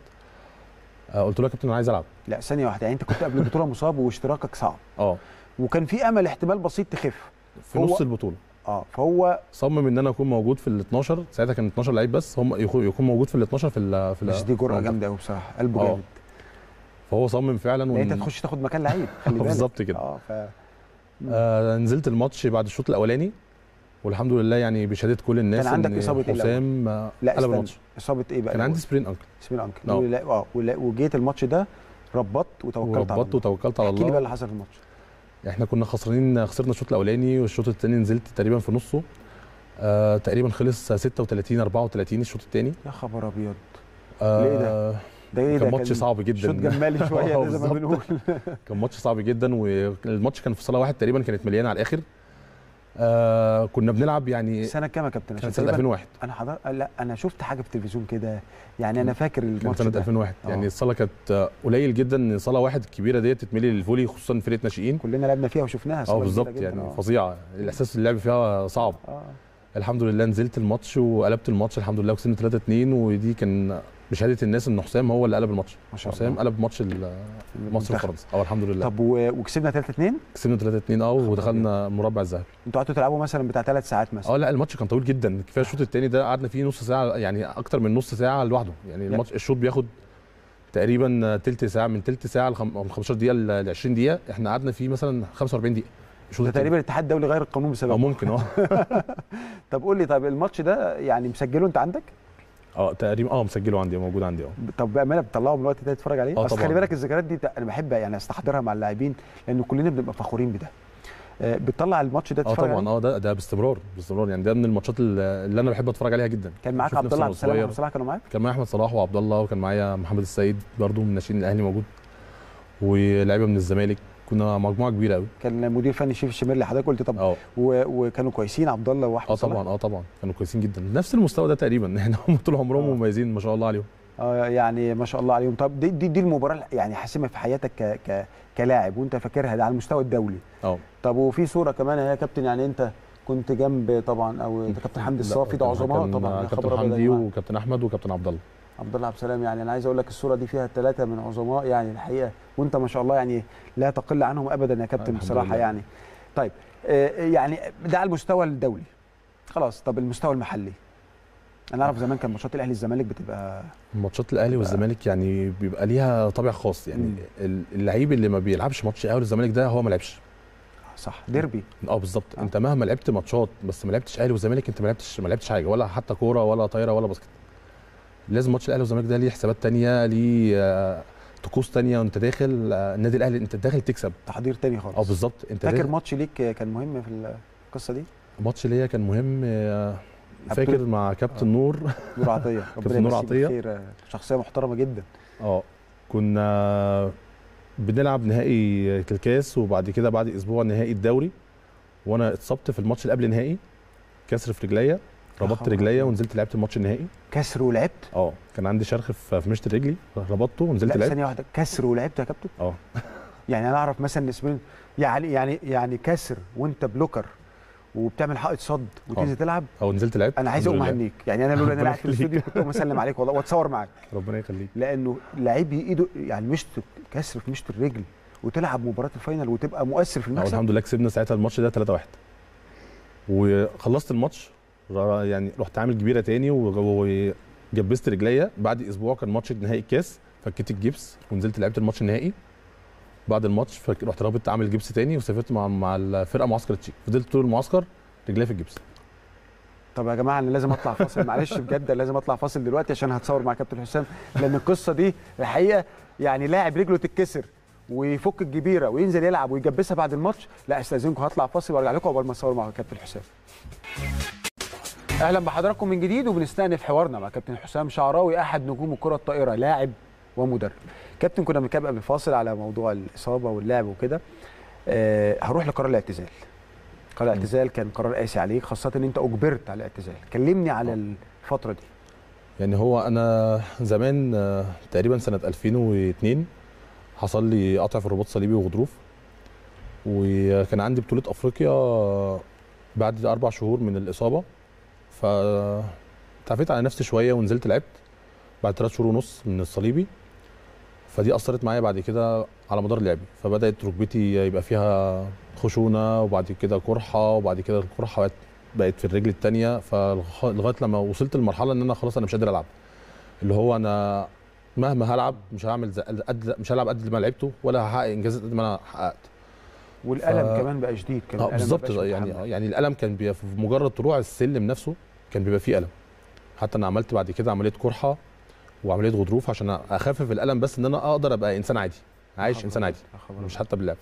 آه، قلت له يا كابتن انا عايز العب لا ثانيه واحده يعني انت كنت قبل البطوله مصاب واشتراكك صعب اه وكان في امل احتمال بسيط تخف في نص البطوله اه فهو صمم ان انا اكون موجود في ال 12 ساعتها كان 12 لعيب بس هم يكون موجود في ال 12 في ال في بس دي جرأه جامده قوي بصراحه قلبه آه. جامد فهو صمم فعلا وان انت تخش تاخد مكان لعيب خلي بالك بالظبط كده اه ف آه نزلت الماتش بعد الشوط الاولاني والحمد لله يعني بشهاده كل الناس كان عندك اصابه ايه حسام لا استنى اصابه ايه بقى كان عندي سبرين انكل سبرين انكل اه, آه، وجيت الماتش ده ربطت وتوكلت على الله ربطت وتوكلت على الله احكي لي بقى اللي حصل في الماتش احنا كنا خسرانين خسرنا الشوط الاولاني والشوط الثاني نزلت تقريبا في نصه آه تقريبا خلص 36 34 الشوط الثاني يا خبر ابيض آه ليه ده؟ ده ايه ده؟ كان ماتش صعب جدا شوط جمالي شويه زي ما بنقول كان ماتش صعب جدا والماتش كان في صاله واحد تقريبا كانت مليانه على الاخر آه كنا بنلعب يعني سنه كام يا كابتن سنه 2001 انا حضر لا انا شفت حاجه في التلفزيون كده يعني انا فاكر الماتش سنه 2001 ده. آه. يعني الصاله كانت قليل جدا ان صاله واحد الكبيره ديت تتملي للفولي خصوصا فرقه ناشئين كلنا لعبنا فيها وشفناها اه بالظبط يعني آه. فظيعه الاحساس اللعب فيها صعب أوه. الحمد لله نزلت الماتش وقلبت الماتش الحمد لله وكسبنا 3 2 ودي كان بشهاده الناس ان حسام هو اللي قلب الماتش ما شاء الله حسام قلب ماتش مصر وفرنسا اه الحمد لله طب وكسبنا 3 2 كسبنا 3 2 اه ودخلنا المربع الذهبي انتوا قعدتوا تلعبوا مثلا بتاع 3 ساعات مثلا اه لا الماتش كان طويل جدا كفايه الشوط آه. الثاني ده قعدنا فيه نص ساعه يعني اكتر من نص ساعه لوحده يعني الماتش الشوط بياخد تقريبا تلت ساعه من تلت ساعه ل 15 دقيقه ل 20 دقيقه احنا قعدنا فيه مثلا 45 دقيقه ده تقريبا الاتحاد الدولي غير القانون بسببه آه، ممكن اه طب قول لي طب الماتش ده يعني مسجله انت عندك اه تقريبا اه مسجله عندي موجود عندي اه طب بامانه بتطلعه من الوقت ده تتفرج عليه اه خلي بالك الذكريات دي انا بحب يعني استحضرها مع اللاعبين لان كلنا بنبقى فخورين بده آه، بتطلع الماتش ده اه تتفرج اه طبعا اه ده ده باستمرار باستمرار يعني ده من الماتشات اللي انا بحب اتفرج عليها جدا كان معاك عبد الله عبد السلام وعبد صلاح كانوا معاك؟ كان معايا احمد صلاح وعبد الله وكان معايا محمد السيد برده من ناشئين الاهلي موجود ولاعيبه من الزمالك كنا مجموعه كبيره قوي كان مدير فني شيف الشمال اللي حضرتك قلت طب أوه. وكانوا كويسين عبد الله واحمد اه طبعا اه طبعا كانوا كويسين جدا نفس المستوى ده تقريبا يعني هم طول عمرهم آه. مميزين ما شاء الله عليهم اه يعني ما شاء الله عليهم طب دي دي, دي المباراه يعني حاسمه في حياتك ك... ك... كلاعب وانت فاكرها ده على المستوى الدولي اه طب وفي صوره كمان يا كابتن يعني انت كنت جنب طبعا او كابتن حمدي الصافي ده عظماء طبعا كابتن حمدي وكابتن احمد وكابتن عبد الله عبد الله عبد السلام يعني انا عايز اقول لك الصوره دي فيها ثلاثه من عظماء يعني الحقيقه وانت ما شاء الله يعني لا تقل عنهم ابدا يا كابتن بصراحه يعني طيب آه، آه، يعني ده على المستوى الدولي خلاص طب المستوى المحلي انا اعرف زمان كان ماتشات الاهلي والزمالك بتبقى ماتشات الاهلي والزمالك يعني بيبقى ليها طابع خاص يعني اللعيب اللي ما بيلعبش ماتش الاهلي والزمالك ده هو ما لعبش صح ديربي اه بالظبط آه. انت مهما لعبت ماتشات بس ما لعبتش اهلي وزمالك انت ما لعبتش ما لعبتش حاجه ولا حتى كوره ولا طايره ولا باسكت لازم ماتش الاهلي والزمالك ده ليه حسابات ثانيه ليه آه، طقوس ثانيه وانت داخل آه، النادي الاهلي انت داخل تكسب تحضير ثاني خالص اه بالظبط انت فاكر ماتش ليك كان مهم في القصه دي ماتش ليا كان مهم آه، فاكر مع كابتن آه. نور نور عطيه كابتن نور عطيه شخصيه محترمه جدا اه كنا بنلعب نهائي الكاس وبعد كده بعد اسبوع نهائي الدوري وانا اتصبت في الماتش اللي قبل نهائي كسر في رجليا ربطت رجليا ونزلت لعبت الماتش النهائي كسر ولعبت اه كان عندي شرخ في مشط رجلي ربطته ونزلت لعبت ثانيه واحده كسر ولعبت يا كابتن اه يعني انا اعرف مثلا سبرنت يعني يعني يعني كسر وانت بلوكر وبتعمل حائط صد وتنزل اه. تلعب اه نزلت لعبت انا عايز اقوم اهنيك يعني انا لولا انا قاعد في الاستوديو كنت اقوم اسلم عليك والله واتصور معاك ربنا يخليك لانه لعيب ايده يعني مشط كسر في مشط الرجل وتلعب مباراه الفاينل وتبقى مؤثر في المكسب الحمد لله كسبنا ساعتها الماتش ده 3-1 وخلصت الماتش يعني رحت عامل كبيره تاني وجبست رجليا بعد اسبوع كان ماتش نهائي الكاس فكيت الجبس ونزلت لعبت الماتش النهائي بعد الماتش رحت رابط عامل جبس تاني وسافرت مع مع الفرقه معسكر تشيك فضلت طول المعسكر رجليا في الجبس طب يا جماعه انا لازم اطلع فاصل معلش بجد لازم اطلع فاصل دلوقتي عشان هتصور مع كابتن حسام لان القصه دي الحقيقه يعني لاعب رجله تتكسر ويفك الجبيره وينزل يلعب ويجبسها بعد الماتش لا استاذنكم هطلع فاصل وارجع لكم عقبال ما اصور مع كابتن حسام اهلا بحضراتكم من جديد وبنستأنف حوارنا مع كابتن حسام شعراوي احد نجوم الكره الطائره لاعب ومدرب كابتن كنا بنتكلم قبل على موضوع الاصابه واللعب وكده أه هروح لقرار الاعتزال قرار الاعتزال كان قرار قاسي عليك خاصه ان انت اجبرت على الاعتزال كلمني على آه. الفتره دي يعني هو انا زمان آه، تقريبا سنه 2002 حصل لي قطع في الرباط صليبي وغضروف وكان عندي بطوله افريقيا بعد اربع شهور من الاصابه ف على نفسي شويه ونزلت لعبت بعد ثلاث شهور ونص من الصليبي فدي اثرت معايا بعد كده على مدار لعبي فبدات ركبتي يبقى فيها خشونه وبعد كده قرحه وبعد كده القرحه بقت بقت في الرجل الثانيه فلغايه لما وصلت لمرحله ان انا خلاص انا مش قادر العب اللي هو انا مهما هلعب مش هعمل قد مش هلعب قد ما لعبته ولا هحقق انجازات قد ما انا حققت والالم ف... كمان بقى شديد كان اه بالظبط يعني يعني الالم كان في مجرد طلوع السلم نفسه كان بيبقى فيه الم حتى انا عملت بعد كده عمليه قرحه وعمليه غضروف عشان اخفف الالم بس ان انا اقدر ابقى انسان عادي عايش انسان عادي مش حتى باللعب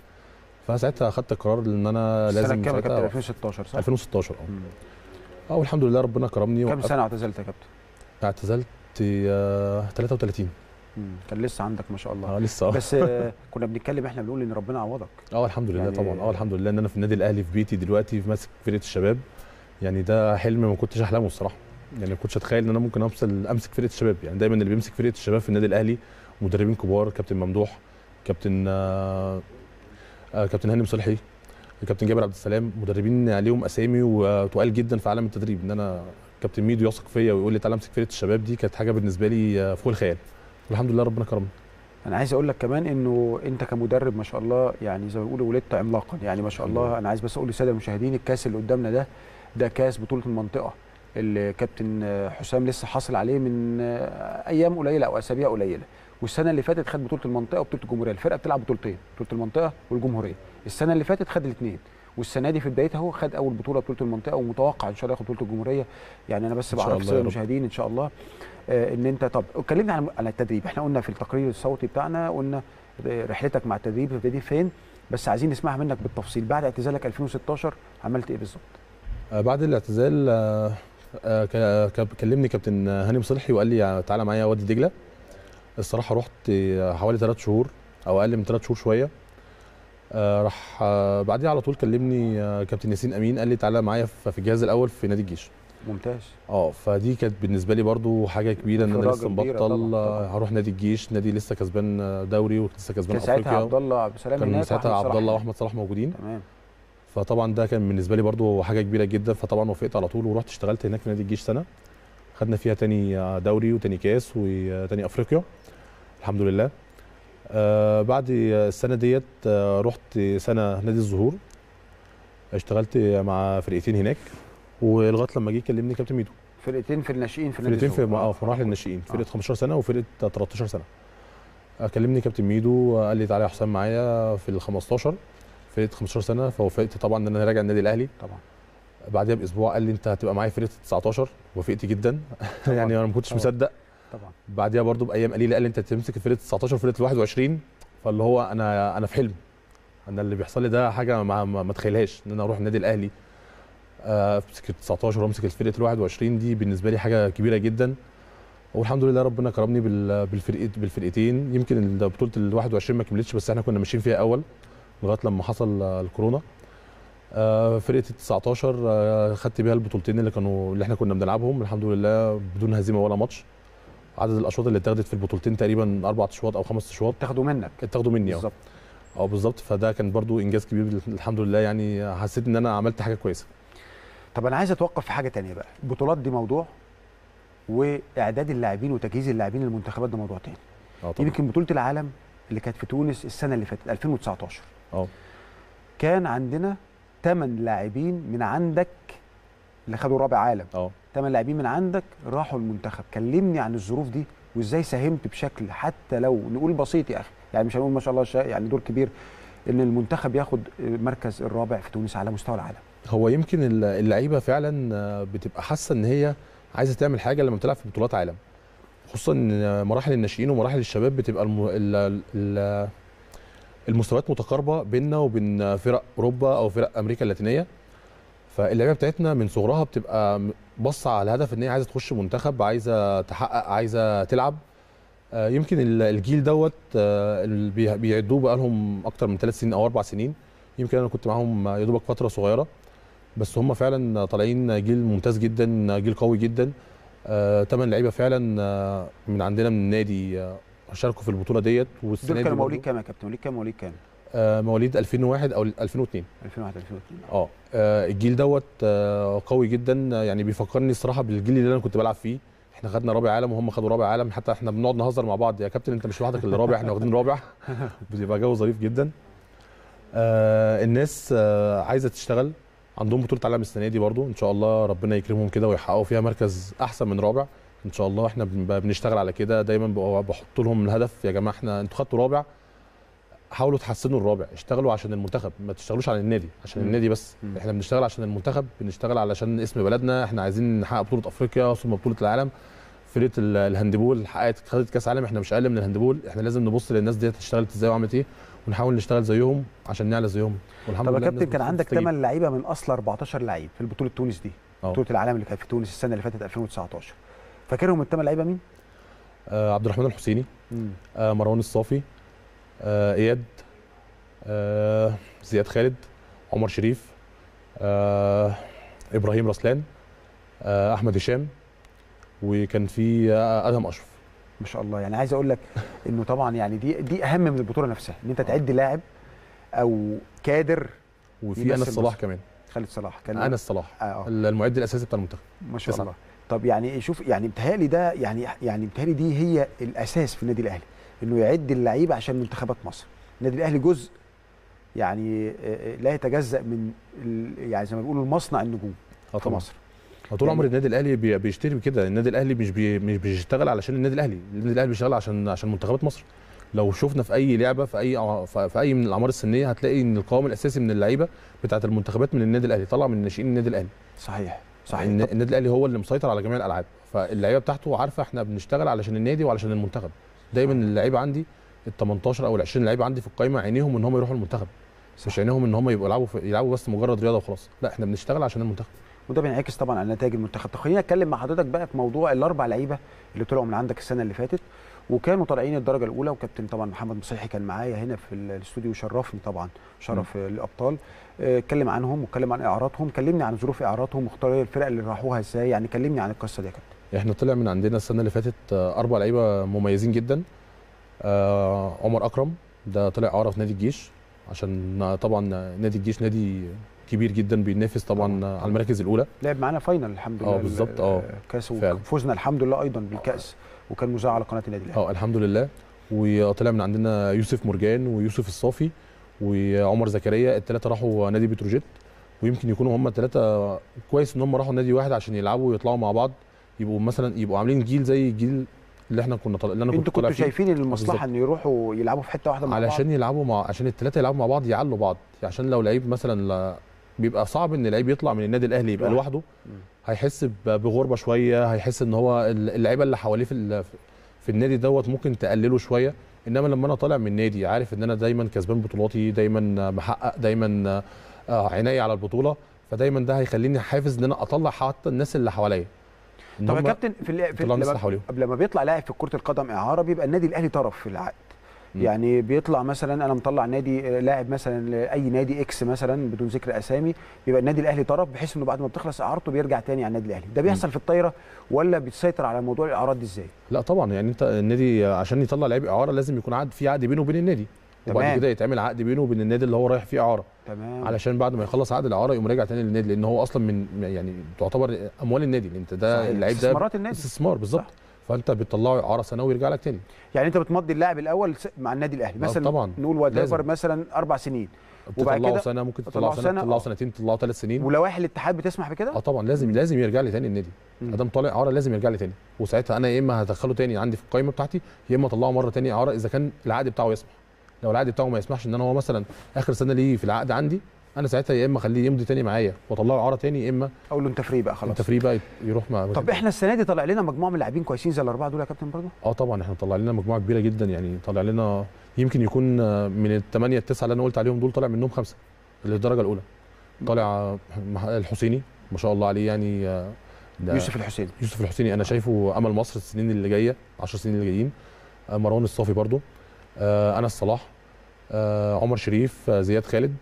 فساعتها اخدت قرار ان انا لازم كام يا كابتن 2016 صح 2016 اه اه والحمد لله ربنا كرمني كم سنه اعتزلت يا كابتن اعتزلت آه 33 كان لسه عندك ما شاء الله اه لسه آه. بس آه كنا بنتكلم احنا بنقول ان ربنا عوضك اه الحمد لله يعني طبعا اه يعني الحمد لله ان انا في النادي الاهلي في بيتي دلوقتي في ماسك فرقه الشباب يعني ده حلم ما كنتش احلمه الصراحه يعني ما كنتش اتخيل ان انا ممكن امسك امسك فرقه الشباب يعني دايما اللي بيمسك فرقه الشباب في النادي الاهلي مدربين كبار كابتن ممدوح كابتن آه, آه، كابتن هاني مصلحي كابتن جابر عبد السلام مدربين عليهم اسامي وتقال جدا في عالم التدريب ان انا كابتن ميدو يثق فيا ويقول لي تعالى امسك فرقه الشباب دي كانت حاجه بالنسبه لي آه، فوق الخيال الحمد لله ربنا كرمني انا عايز اقول لك كمان انه انت كمدرب ما شاء الله يعني زي ما بيقولوا ولدت عملاقا يعني ما شاء الله انا عايز بس اقول للساده المشاهدين الكاس اللي قدامنا ده ده كاس بطوله المنطقه اللي كابتن حسام لسه حاصل عليه من ايام قليله او اسابيع قليله والسنه اللي فاتت خد بطوله المنطقه وبطوله الجمهوريه الفرقه بتلعب بطولتين بطوله المنطقه والجمهوريه السنه اللي فاتت خد الاثنين والسنه دي في بدايتها هو خد اول بطوله بطوله المنطقه ومتوقع ان شاء الله ياخد بطوله الجمهوريه يعني انا بس بعرف الساده المشاهدين ان شاء الله آه، ان انت طب اتكلمنا عن على التدريب احنا قلنا في التقرير الصوتي بتاعنا قلنا رحلتك مع التدريب ابتدي فين بس عايزين نسمعها منك بالتفصيل بعد اعتزالك 2016 عملت ايه بالظبط آه، بعد الاعتزال آه، آه، كلمني كابتن هاني مصلحي وقال لي تعالى معايا وادي دجله الصراحه رحت حوالي ثلاث شهور او اقل من ثلاث شهور شويه راح بعديها على طول كلمني كابتن ياسين امين قال لي تعالى معايا في الجهاز الاول في نادي الجيش ممتاز اه فدي كانت بالنسبه لي برضو حاجه كبيره ان انا لسه مبطل هروح نادي الجيش نادي لسه كسبان دوري ولسه كسبان افريقيا كان ساعتها عبد الله عبد السلام كان ساعتها عبد الله واحمد صلاح موجودين تمام فطبعا ده كان بالنسبه لي برده حاجه كبيره جدا فطبعا وافقت على طول ورحت اشتغلت هناك في نادي الجيش سنه خدنا فيها تاني دوري وتاني كاس وتاني افريقيا الحمد لله آه، بعد السنه ديت آه، رحت سنه نادي الزهور اشتغلت مع فرقتين هناك ولغايه لما جه كلمني كابتن ميدو فرقتين في الناشئين في نادي فرقتين في اه في مراحل الناشئين آه. فرقه آه. 15 سنه وفرقه 13 سنه كلمني كابتن ميدو قال لي تعالى يا حسام معايا في ال 15 فرقه 15 سنه فوافقت طبعا ان انا راجع النادي الاهلي طبعا بعدها باسبوع قال لي انت هتبقى معايا فرقه 19 وافقت جدا يعني انا ما كنتش مصدق طبعا بعديها برده بايام قليله قال لي انت تمسك فرقه 19 وفرقه 21 فاللي هو انا انا في حلم انا اللي بيحصل لي ده حاجه ما, ما تخيلهاش ان انا اروح النادي الاهلي آه، امسك 19 وامسك الفرقه ال 21 دي بالنسبه لي حاجه كبيره جدا والحمد لله ربنا كرمني بالفرقه بالفرقتين يمكن بطوله ال 21 ما كملتش بس احنا كنا ماشيين فيها اول لغايه لما حصل الكورونا آه، فرقه ال 19 آه، خدت بيها البطولتين اللي كانوا اللي احنا كنا بنلعبهم الحمد لله بدون هزيمه ولا ماتش عدد الاشواط اللي اتاخدت في البطولتين تقريبا اربع اشواط او خمس اشواط اتاخدوا منك اتاخدوا مني آه. بالظبط اه بالظبط فده كان برضو انجاز كبير الحمد لله يعني حسيت ان انا عملت حاجه كويسه طب انا عايز اتوقف في حاجه ثانيه بقى البطولات دي موضوع واعداد اللاعبين وتجهيز اللاعبين للمنتخبات ده موضوع تاني يمكن بطوله العالم اللي كانت في تونس السنه اللي فاتت 2019 اه كان عندنا 8 لاعبين من عندك اللي خدوا رابع عالم اه 8 لاعبين من عندك راحوا المنتخب كلمني عن الظروف دي وازاي ساهمت بشكل حتى لو نقول بسيط يا اخي يعني مش هنقول ما شاء الله شا يعني دور كبير ان المنتخب ياخد المركز الرابع في تونس على مستوى العالم هو يمكن اللعيبه فعلا بتبقى حاسه ان هي عايزه تعمل حاجه لما بتلعب في بطولات عالم خصوصا ان مراحل الناشئين ومراحل الشباب بتبقى المستويات متقاربه بيننا وبين فرق اوروبا او فرق امريكا اللاتينيه فاللعيبه بتاعتنا من صغرها بتبقى باصه على الهدف ان هي عايزه تخش منتخب عايزه تحقق عايزه تلعب آه، يمكن الجيل دوت آه، بيعدوه بقالهم اكتر من ثلاث سنين او اربع سنين يمكن انا كنت معاهم يا دوبك فتره صغيره بس هم فعلا طالعين جيل ممتاز جدا جيل قوي جدا ثمان آه، لعيبه فعلا من عندنا من النادي شاركوا في البطوله ديت والسنه دول كانوا مواليد كام يا كابتن مواليد كام مواليد كام آه مواليد 2001 او 2002 2001 2002 اه, آه الجيل دوت آه قوي جدا يعني بيفكرني الصراحه بالجيل اللي انا كنت بلعب فيه احنا خدنا رابع عالم وهم خدوا رابع عالم حتى احنا بنقعد نهزر مع بعض يا كابتن انت مش لوحدك اللي رابع احنا واخدين رابع بيبقى جو ظريف جدا آه الناس آه عايزه تشتغل عندهم بطوله عالم السنه دي برضو ان شاء الله ربنا يكرمهم كده ويحققوا فيها مركز احسن من رابع ان شاء الله احنا بنشتغل على كده دايما بحط لهم الهدف يا جماعه احنا انتوا خدتوا رابع حاولوا تحسنوا الرابع اشتغلوا عشان المنتخب ما تشتغلوش على النادي عشان النادي بس احنا بنشتغل عشان المنتخب بنشتغل علشان اسم بلدنا احنا عايزين نحقق بطوله افريقيا ثم بطوله العالم فرقه الهاندبول حققت خدت كاس عالم احنا مش اقل من الهاندبول احنا لازم نبص للناس ديت اشتغلت ازاي وعملت ايه ونحاول نشتغل زيهم عشان نعلى زيهم والحمد طب لله طب يا كابتن كان عندك 8 لعيبه من اصل 14 لعيب في البطوله التونس دي آه. بطوله العالم اللي كانت في تونس السنه اللي فاتت 2019 فاكرهم الثمان لعيبه مين؟ آه عبد الرحمن الحسيني آه مروان الصافي آه اياد آه زياد خالد عمر شريف آه ابراهيم رسلان آه احمد هشام وكان في آه ادهم اشرف ما شاء الله يعني عايز اقول لك انه طبعا يعني دي دي اهم من البطوله نفسها ان انت تعد لاعب او كادر وفي انس صلاح كمان خالد صلاح كان انس صلاح آه. المعد الاساسي بتاع المنتخب ما شاء الله طب يعني إيه؟ شوف يعني بتهيألي ده يعني يعني بتهيألي دي هي الاساس في النادي الاهلي انه يعد اللعيبه عشان منتخبات مصر النادي الاهلي جزء يعني آه، آه، لا يتجزا من يعني زي ما بيقولوا المصنع النجوم آه، في مصر طول عمر يعني النادي الاهلي بيشتري كده النادي الاهلي مش بي مش بيشتغل علشان النادي الاهلي النادي الاهلي بيشتغل عشان عشان منتخبات مصر لو شفنا في اي لعبه في اي في اي من الاعمار السنيه هتلاقي ان القوام الاساسي من اللعيبه بتاعه المنتخبات من النادي الاهلي طلع من ناشئين النادي الاهلي صحيح صحيح النادي الاهلي هو اللي مسيطر على جميع الالعاب فاللعيبه بتاعته عارفه احنا بنشتغل علشان النادي وعلشان المنتخب دايما اللعيبه عندي ال 18 او ال 20 لعيب عندي في القايمه عينيهم ان هم يروحوا المنتخب صح. مش عينيهم ان هم يبقوا يلعبوا يلعبوا بس مجرد رياضه وخلاص لا احنا بنشتغل عشان المنتخب وده بينعكس طبعا على نتائج المنتخب طب خلينا اتكلم مع حضرتك بقى في موضوع الاربع لعيبه اللي طلعوا من عندك السنه اللي فاتت وكانوا طالعين الدرجه الاولى وكابتن طبعا محمد مصيحي كان معايا هنا في الاستوديو شرفني طبعا شرف م. الابطال آه، اتكلم عنهم واتكلم عن اعاراتهم كلمني عن ظروف اعاراتهم واختيار الفرق اللي راحوها ازاي يعني كلمني عن القصه دي يا كابتن احنا طلع من عندنا السنه اللي فاتت آه، اربع لعيبه مميزين جدا آه عمر اكرم ده طلع اعاره في نادي الجيش عشان طبعا نادي الجيش نادي كبير جدا بينافس طبعا على المراكز الاولى لعب معانا فاينل الحمد آه، لله اه بالظبط اه كاس وفزنا الحمد لله ايضا بالكاس وكان مذاع على قناه النادي الاهلي اه الحمد لله وطلع من عندنا يوسف مرجان ويوسف الصافي وعمر زكريا الثلاثه راحوا نادي بتروجيت ويمكن يكونوا هم الثلاثه كويس ان هم راحوا نادي واحد عشان يلعبوا ويطلعوا مع بعض يبقوا مثلا يبقوا عاملين جيل زي الجيل اللي احنا كنا طلع... اللي انا كنت انتوا كنتوا شايفين المصلحه ان يروحوا يلعبوا في حته واحده مع علشان بعض علشان يلعبوا مع عشان الثلاثه يلعبوا مع بعض يعلوا بعض عشان لو لعيب مثلا بيبقى صعب ان لعيب يطلع من النادي الاهلي يبقى اه. لوحده هيحس بغربه شويه هيحس ان هو اللعيبه اللي حواليه في في النادي دوت ممكن تقلله شويه انما لما انا طالع من نادي عارف ان انا دايما كسبان بطولاتي دايما محقق دايما آه، عيني على البطوله فدايما ده هيخليني حافز ان انا اطلع حتى الناس اللي حواليا طب يا كابتن في, في لما, لما بيطلع لاعب في كره القدم اعاره بيبقى النادي الاهلي طرف في العقد يعني بيطلع مثلا انا مطلع نادي آه، لاعب مثلا اي نادي اكس مثلا بدون ذكر اسامي بيبقى النادي الاهلي طرف بحيث انه بعد ما بتخلص اعارته بيرجع تاني على النادي الاهلي ده بيحصل مم. في الطايره ولا بتسيطر على موضوع الاعارات دي ازاي لا طبعا يعني انت النادي عشان يطلع لعيب اعاره لازم يكون عقد في عقد بينه وبين النادي وبعد كده يتعمل عقد بينه وبين النادي اللي هو رايح فيه اعاره تمام علشان بعد ما يخلص عقد الاعاره يقوم راجع تاني للنادي لان هو اصلا من يعني تعتبر اموال النادي يعني انت ده اللعيب ده استثمارات النادي استثمار بالظبط فانت بتطلعه اعاره سنوي ويرجع لك تاني يعني انت بتمضي اللاعب الاول مع النادي الاهلي آه، مثلا طبعا نقول وات مثلا اربع سنين وبعد كده سنه ممكن تطلعه سنه, سنة تطلعه سنتين تطلعه ثلاث سنين ولوائح الاتحاد بتسمح بكده؟ اه طبعا لازم مم. لازم يرجع لي تاني النادي ادام طالع اعاره لازم يرجع لي تاني وساعتها انا يا اما هدخله تاني عندي في القائمه بتاعتي يا اما اطلعه مره تاني اعاره اذا كان العقد بتاعه يسمح لو العقد بتاعه ما يسمحش ان انا هو مثلا اخر سنه ليه في العقد عندي انا ساعتها يا اما اخليه يمضي تاني معايا واطلعه اعاره تاني يا اما اقول له انت فري بقى خلاص انت فري بقى يروح مع طب احنا السنه دي طلع لنا مجموعه من اللاعبين كويسين زي الاربعه دول يا كابتن برضه اه طبعا احنا طلع لنا مجموعه كبيره جدا يعني طلع لنا يمكن يكون من الثمانيه التسعه اللي انا قلت عليهم دول طلع منهم خمسه للدرجه الاولى طالع الحسيني ما شاء الله عليه يعني آه، يوسف الحسيني يوسف الحسيني انا شايفه امل مصر السنين اللي جايه 10 سنين اللي جايين آه، مروان الصافي برضه آه، انس الصلاح عمر شريف زياد خالد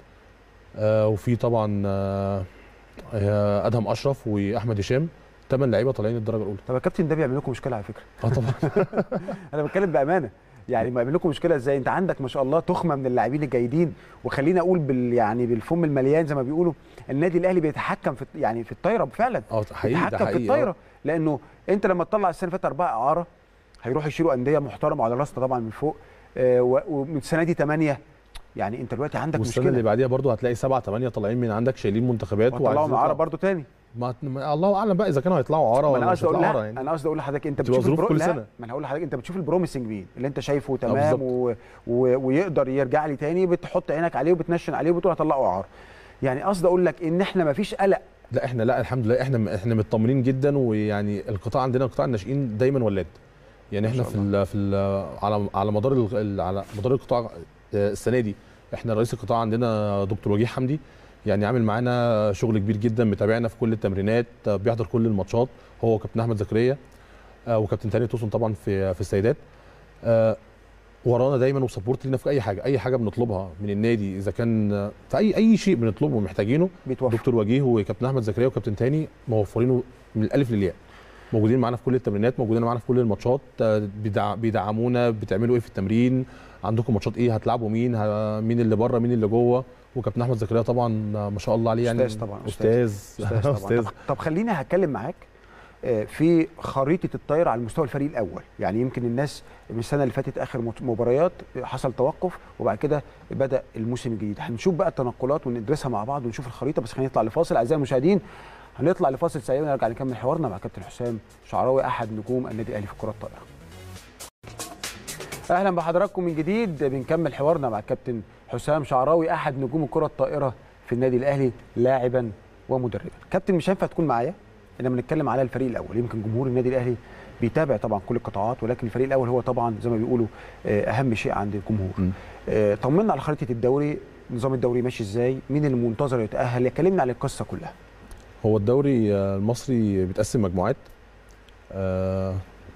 آه، وفي طبعا آه، آه، ادهم اشرف واحمد هشام ثمان لعيبه طالعين الدرجه الاولى طب يا كابتن ده بيعمل لكم مشكله على فكره اه طبعا انا بتكلم بامانه يعني ما لكم مشكله ازاي انت عندك ما شاء الله تخمه من اللاعبين الجيدين وخلينا اقول بال يعني بالفم المليان زي ما بيقولوا النادي الاهلي بيتحكم في يعني في الطايره فعلا اه حقيقي بيتحكم حقيقي في الطايره لانه انت لما تطلع السنه اللي فاتت اربعه اعاره هيروحوا يشيلوا انديه محترمه على راسنا طبعا من فوق آه ومن السنه دي ثمانيه يعني انت دلوقتي عندك مشكله والسنه اللي بعديها برضه هتلاقي سبعه ثمانيه طالعين من عندك شايلين منتخبات وعايزين يطلعوا عاره برضه تاني ما... الله اعلم بقى اذا كانوا هيطلعوا عاره ولا مش هيطلعوا عاره يعني انا قصدي اقول لحضرتك انت بتشوف البرو... كل سنه ما انا هقول لحضرتك انت بتشوف البروميسنج مين اللي انت شايفه آه، تمام و... و... ويقدر يرجع لي تاني بتحط عينك عليه وبتنشن عليه وبتقول هطلعه عاره يعني قصدي اقول لك ان احنا ما فيش قلق لا احنا لا الحمد لله احنا احنا مطمنين جدا ويعني القطاع عندنا قطاع الناشئين دايما ولاد يعني احنا في الـ في الـ على على مدار على مدار القطاع آه، السنه دي احنا رئيس القطاع عندنا دكتور وجيه حمدي يعني عامل معانا شغل كبير جدا متابعنا في كل التمرينات بيحضر كل الماتشات هو وكابتن احمد زكريا آه، وكابتن تاني توسن طبعا في في السيدات آه، ورانا دايما وسبورت لينا في اي حاجه اي حاجه بنطلبها من النادي اذا كان في اي اي شيء بنطلبه ومحتاجينه بيتوفر. دكتور وجيه وكابتن احمد زكريا وكابتن تاني موفرينه من الالف للياء موجودين معانا في كل التمرينات موجودين معانا في كل الماتشات آه، بيدعمونا بتعملوا ايه في التمرين عندكم ماتشات ايه هتلعبوا مين مين اللي بره مين اللي جوه وكابتن احمد زكريا طبعا ما شاء الله عليه يعني استاذ طبعا استاذ استاذ, طبعا. أستاذ. طب, طب خليني هتكلم معاك آه، في خريطه الطاير على المستوى الفريق الاول يعني يمكن الناس من السنه اللي فاتت اخر مباريات حصل توقف وبعد كده بدا الموسم الجديد هنشوف بقى التنقلات وندرسها مع بعض ونشوف الخريطه بس خلينا نطلع لفاصل اعزائي المشاهدين هنطلع لفاصل سريع ونرجع نكمل حوارنا مع كابتن حسام شعراوي احد نجوم النادي الاهلي في كره الطائره اهلا بحضراتكم من جديد بنكمل حوارنا مع الكابتن حسام شعراوي احد نجوم الكره الطائره في النادي الاهلي لاعبا ومدربا كابتن مش هينفع تكون معايا انما بنتكلم على الفريق الاول يمكن جمهور النادي الاهلي بيتابع طبعا كل القطاعات ولكن الفريق الاول هو طبعا زي ما بيقولوا آه، اهم شيء عند الجمهور آه، طمنا على خريطه الدوري نظام الدوري ماشي ازاي مين المنتظر يتاهل كلمنا على القصه كلها هو الدوري آه، المصري بيتقسم مجموعات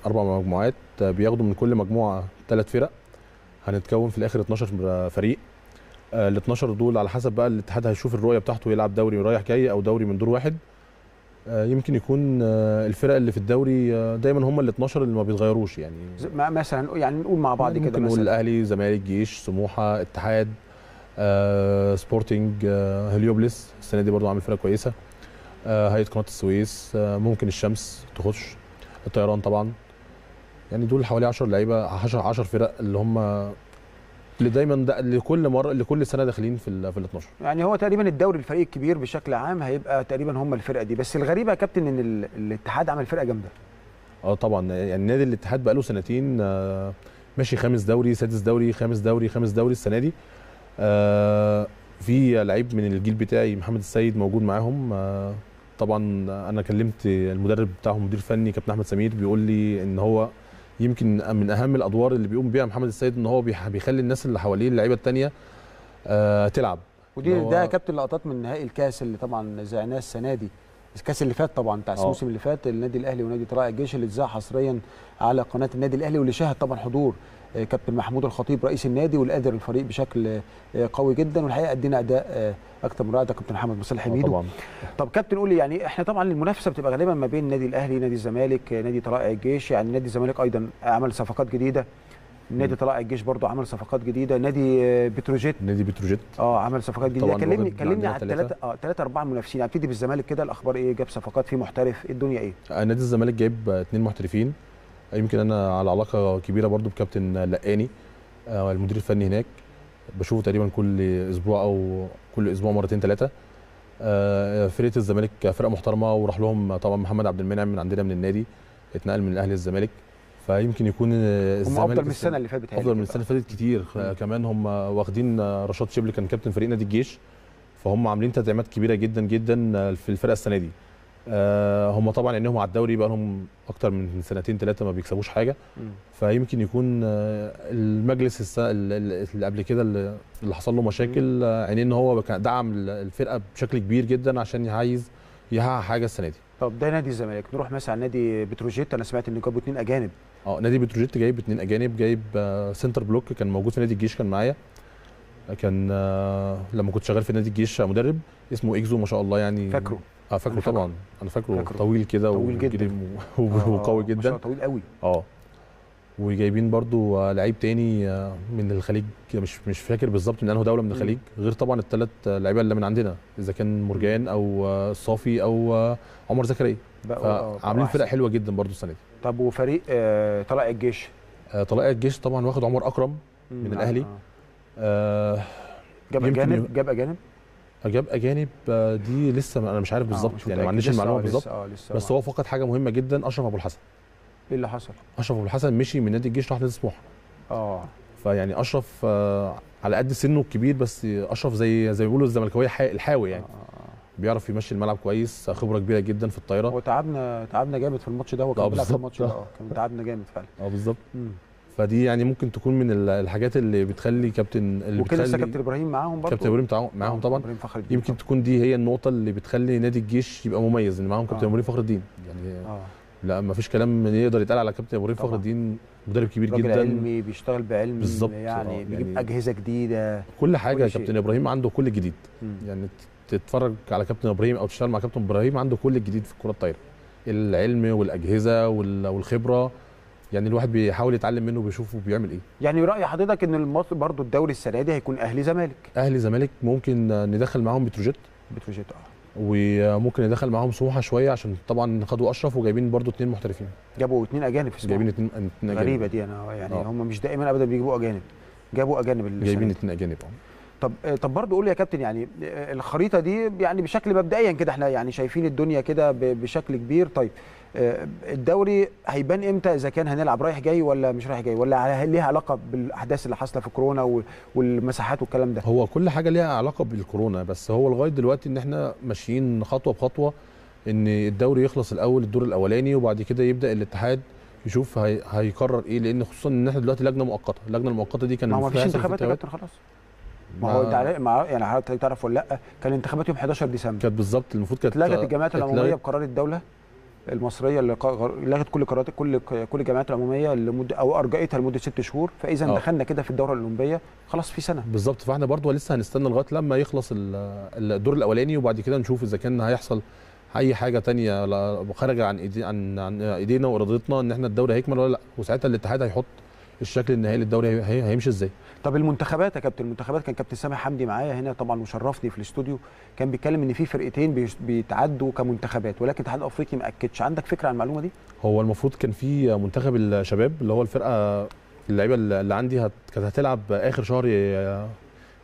اربع مجموعات بياخدوا من كل مجموعه ثلاث فرق هنتكون في الاخر 12 فريق آه، ال 12 دول على حسب بقى الاتحاد هيشوف الرؤيه بتاعته يلعب دوري رايح جاي او دوري من دور واحد آه، يمكن يكون آه، الفرق اللي في الدوري دايما هم ال 12 اللي ما بيتغيروش يعني مثلا يعني نقول مع بعض كده مثلا ممكن نقول الاهلي زمالك جيش سموحه اتحاد آه، سبورتنج آه، هليوبلس السنه دي برضو عامل فرقه كويسه آه، هيئه قناه السويس آه، ممكن الشمس تخش الطيران طبعا يعني دول حوالي 10 لعيبه 10 10 فرق اللي هم اللي دايما ده لكل مره لكل سنه داخلين في ال في ال 12 يعني هو تقريبا الدوري الفريق الكبير بشكل عام هيبقى تقريبا هم الفرقه دي بس الغريبه يا كابتن ان الاتحاد عمل فرقه جامده اه طبعا يعني نادي الاتحاد بقاله سنتين آه، ماشي خامس دوري سادس دوري خامس دوري خامس دوري السنه دي آه، في لعيب من الجيل بتاعي محمد السيد موجود معاهم آه، طبعا انا كلمت المدرب بتاعهم مدير فني كابتن احمد سمير بيقول لي ان هو يمكن من اهم الادوار اللي بيقوم بيها محمد السيد ان هو بيخلي الناس اللي حواليه اللعيبه الثانيه آه تلعب ودي هو... ده كابتن لقطات من نهائي الكاس اللي طبعا ذعناه السنه دي الكاس اللي فات طبعا بتاع آه. الموسم اللي فات النادي الاهلي ونادي طلائع الجيش اللي اتذاع حصريا على قناه النادي الاهلي واللي شاهد طبعا حضور كابتن محمود الخطيب رئيس النادي والقادر الفريق بشكل آه، قوي جدا والحقيقه ادينا اداء آه، اكثر من رائع كابتن محمد مصطفى حميد آه، طبعا طب كابتن قول لي يعني احنا طبعا المنافسه بتبقى غالبا ما بين النادي الاهلي نادي الزمالك نادي طلائع الجيش يعني نادي الزمالك ايضا عمل صفقات جديده نادي طلائع الجيش برضو عمل صفقات جديده نادي بتروجيت نادي بتروجيت اه عمل صفقات جديده كلمني كلمني على الثلاثه اه ثلاثه اربعه منافسين ابتدي يعني بالزمالك كده الاخبار ايه جاب صفقات في محترف إيه الدنيا ايه نادي الزمالك جايب اثنين محترفين يمكن انا على علاقه كبيره برضو بكابتن لقاني آه، المدير الفني هناك بشوفه تقريبا كل اسبوع او كل اسبوع مرتين ثلاثه آه، فرقه الزمالك فرقه محترمه وراح لهم طبعا محمد عبد المنعم من عندنا من النادي اتنقل من الاهلي للزمالك فيمكن يكون الزمالك افضل من السنه اللي فاتت يعني افضل من السنه اللي فاتت كتير آه، كمان هم واخدين رشاد شبل كان كابتن فريق نادي الجيش فهم عاملين تدعيمات كبيره جدا جدا في الفرقه السنه دي آه، هم طبعا انهم على الدوري بقى لهم اكتر من سنتين ثلاثه ما بيكسبوش حاجه فيمكن يكون آه، المجلس اللي قبل كده اللي حصل له مشاكل يعني ان هو دعم الفرقه بشكل كبير جدا عشان عايز يحقق حاجه السنه دي طب ده نادي الزمالك نروح مثلا على نادي بتروجيت انا سمعت ان جابوا اثنين اجانب اه نادي بتروجيت جايب اثنين اجانب جايب سنتر بلوك كان موجود في نادي الجيش كان معايا كان لما كنت شغال في نادي الجيش مدرب اسمه اكزو ما شاء الله يعني فاكره اه فاكره طبعا انا فاكره, فاكره. طويل كده طويل جدا آه، وقوي جدا طويل قوي اه وجايبين برضو لعيب تاني آه، من الخليج مش مش فاكر بالظبط من انه دوله من الخليج غير طبعا الثلاث لعيبه اللي من عندنا اذا كان مرجان او آه، صافي او عمر زكريا عاملين فرق حلوه جدا برضو السنه دي طب وفريق طلائع الجيش طلائع الجيش طبعا واخد عمر اكرم من الاهلي آه. جاب اجانب جاب اجانب اجاب اجانب آه، دي لسه انا مش عارف آه، بالظبط يعني ما عنديش المعلومه آه، بالظبط بس هو فقد حاجه مهمه جدا اشرف ابو الحسن ايه اللي حصل؟ اشرف ابو الحسن مشي من نادي الجيش راح نادي سموحه اه فيعني اشرف على قد سنه الكبير بس اشرف زي زي ما بيقولوا الزملكاويه الحاوي يعني بيعرف يمشي الملعب كويس خبره كبيره جدا في الطايره وتعبنا تعبنا جامد في الماتش ده كان بيلعب في الماتش ده اه كان تعبنا جامد فعلا اه بالظبط فدي يعني ممكن تكون من الحاجات اللي بتخلي كابتن اللي وكده لسه كابتن ابراهيم معاهم برضه كابتن ابراهيم معاهم آه، طبعا يمكن تكون دي هي النقطه اللي بتخلي نادي الجيش يبقى مميز ان معاهم كابتن آه. ابراهيم فخر الدين يعني آه. لا ما فيش كلام يقدر يتقال على كابتن ابراهيم فخر الدين مدرب كبير راجل جدا علمي بيشتغل بعلم بالظبط يعني آه. بيجيب يعني اجهزه جديده كل حاجه كل كابتن ابراهيم عنده كل الجديد يعني تتفرج على كابتن ابراهيم او تشتغل مع كابتن ابراهيم عنده كل الجديد في الكره الطايره العلم والاجهزه والخبره يعني الواحد بيحاول يتعلم منه وبيشوفه بيعمل ايه يعني راي حضرتك ان المصري برضو الدوري السنه دي هيكون اهلي زمالك اهلي زمالك ممكن ندخل معاهم بتروجيت بتروجيت اه وممكن ندخل معاهم سموحه شويه عشان طبعا خدوا اشرف وجايبين برضو اثنين محترفين جابوا اثنين اجانب في سموحه جايبين اثنين اجانب غريبه دي انا يعني أوه. هم مش دائما ابدا بيجيبوا اجانب جابوا اجانب جايبين اثنين اجانب اه طب طب برضه قول لي يا كابتن يعني الخريطه دي يعني بشكل مبدئيا كده احنا يعني شايفين الدنيا كده بشكل كبير طيب آه، الدوري هيبان امتى اذا كان هنلعب رايح جاي ولا مش رايح جاي ولا ليها علاقه بالاحداث اللي حاصله في كورونا والمساحات والكلام ده هو كل حاجه ليها علاقه بالكورونا بس هو لغايه دلوقتي ان احنا ماشيين خطوه بخطوه ان الدوري يخلص الاول الدور الاولاني وبعد كده يبدا الاتحاد يشوف هيقرر ايه لان خصوصا ان احنا دلوقتي لجنه مؤقته اللجنه المؤقته دي كانت ما فيش انتخابات يا كابتن خلاص ما هو ما يعني حضرتك تعرف ولا لا كان الانتخابات يوم 11 ديسمبر كانت بالظبط المفروض كانت اتلغت الجمعيات العموميه بقرار الدوله المصريه اللي لغت كل قرارات كل كل الجامعات العموميه لمده او ارجائتها لمده ست شهور فاذا آه. دخلنا كده في الدوره الاولمبيه خلاص في سنه بالظبط فاحنا برضو لسه هنستنى لغايه لما يخلص الدور الاولاني وبعد كده نشوف اذا كان هيحصل اي حاجه تانية خارجه عن عن عن ايدينا وارادتنا ان احنا الدوري هيكمل ولا لا وساعتها الاتحاد هيحط الشكل النهائي للدوري هيمشي ازاي طب المنتخبات يا كابتن المنتخبات كان كابتن سامح حمدي معايا هنا طبعا وشرفني في الاستوديو كان بيتكلم ان في فرقتين بيتعدوا كمنتخبات ولكن الاتحاد الافريقي ما اكدش عندك فكره عن المعلومه دي هو المفروض كان في منتخب الشباب اللي هو الفرقه اللعيبه اللي عندي كانت هتلعب اخر شهر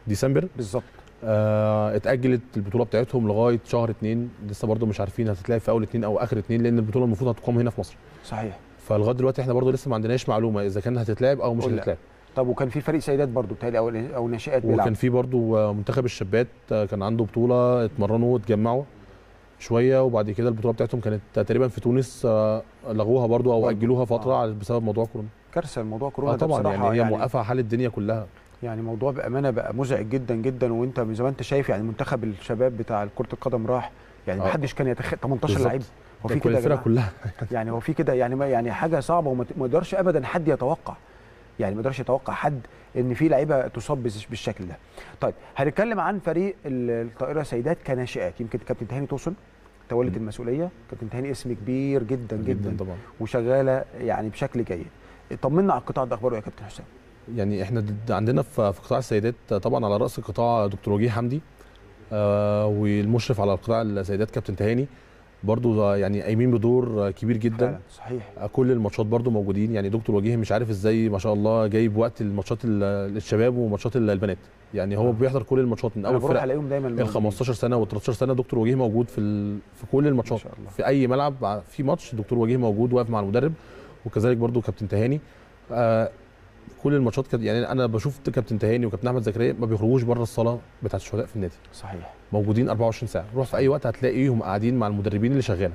ديسمبر بالظبط آه اتاجلت البطوله بتاعتهم لغايه شهر اثنين لسه برده مش عارفين هتتلعب في اول اثنين او اخر اثنين لان البطوله المفروض هتقام هنا في مصر صحيح فلغايه دلوقتي احنا برضو لسه ما عندناش معلومه اذا كان هتتلعب او مش هتتلعب طب وكان في فريق سيدات برضو بتهيألي او او ناشئات بيلعب وكان في برضو منتخب الشابات آه، كان عنده بطوله اتمرنوا واتجمعوا شويه وبعد كده البطوله بتاعتهم كانت تقريبا في تونس آه، لغوها برضو او طيب. اجلوها آه. فتره آه. بسبب موضوع كورونا كارثه الموضوع كورونا آه طبعا يعني هي يعني موقفه حال الدنيا كلها يعني موضوع بامانه بقى مزعج جدا جدا وانت زي ما انت شايف يعني منتخب الشباب بتاع كره القدم راح يعني آه. محدش كان يتخيل 18 لعيب هو في كده الفرقه كلها يعني هو في كده يعني يعني حاجه صعبه وما يقدرش ابدا حد يتوقع يعني ما يقدرش يتوقع حد ان في لعيبه تصاب بالشكل ده. طيب هنتكلم عن فريق الطائره سيدات كناشئات يمكن كابتن تهاني توصل تولت المسؤوليه كابتن تهاني اسم كبير جدا جدا, جداً طبعا. وشغاله يعني بشكل جيد. طمنا على القطاع ده اخباره إيه يا كابتن حسام. يعني احنا عندنا في قطاع السيدات طبعا على راس القطاع دكتور وجيه حمدي آه والمشرف على القطاع السيدات كابتن تهاني برضو يعني قايمين بدور كبير جدا فعلا. صحيح آه، كل الماتشات برضو موجودين يعني دكتور وجيه مش عارف ازاي ما شاء الله جايب وقت الماتشات الشباب وماتشات البنات يعني هو آه. بيحضر كل الماتشات من اول فرق عليهم دايما ال 15 سنه وال 13 سنه دكتور وجيه موجود في ال... في كل الماتشات في اي ملعب آه، في ماتش دكتور وجيه موجود واقف مع المدرب وكذلك برضو كابتن تهاني آه كل الماتشات يعني انا بشوف كابتن تهاني وكابتن احمد زكريا ما بيخرجوش بره الصاله بتاعه الشهداء في النادي صحيح موجودين 24 ساعه روح في اي وقت هتلاقيهم قاعدين مع المدربين اللي شغاله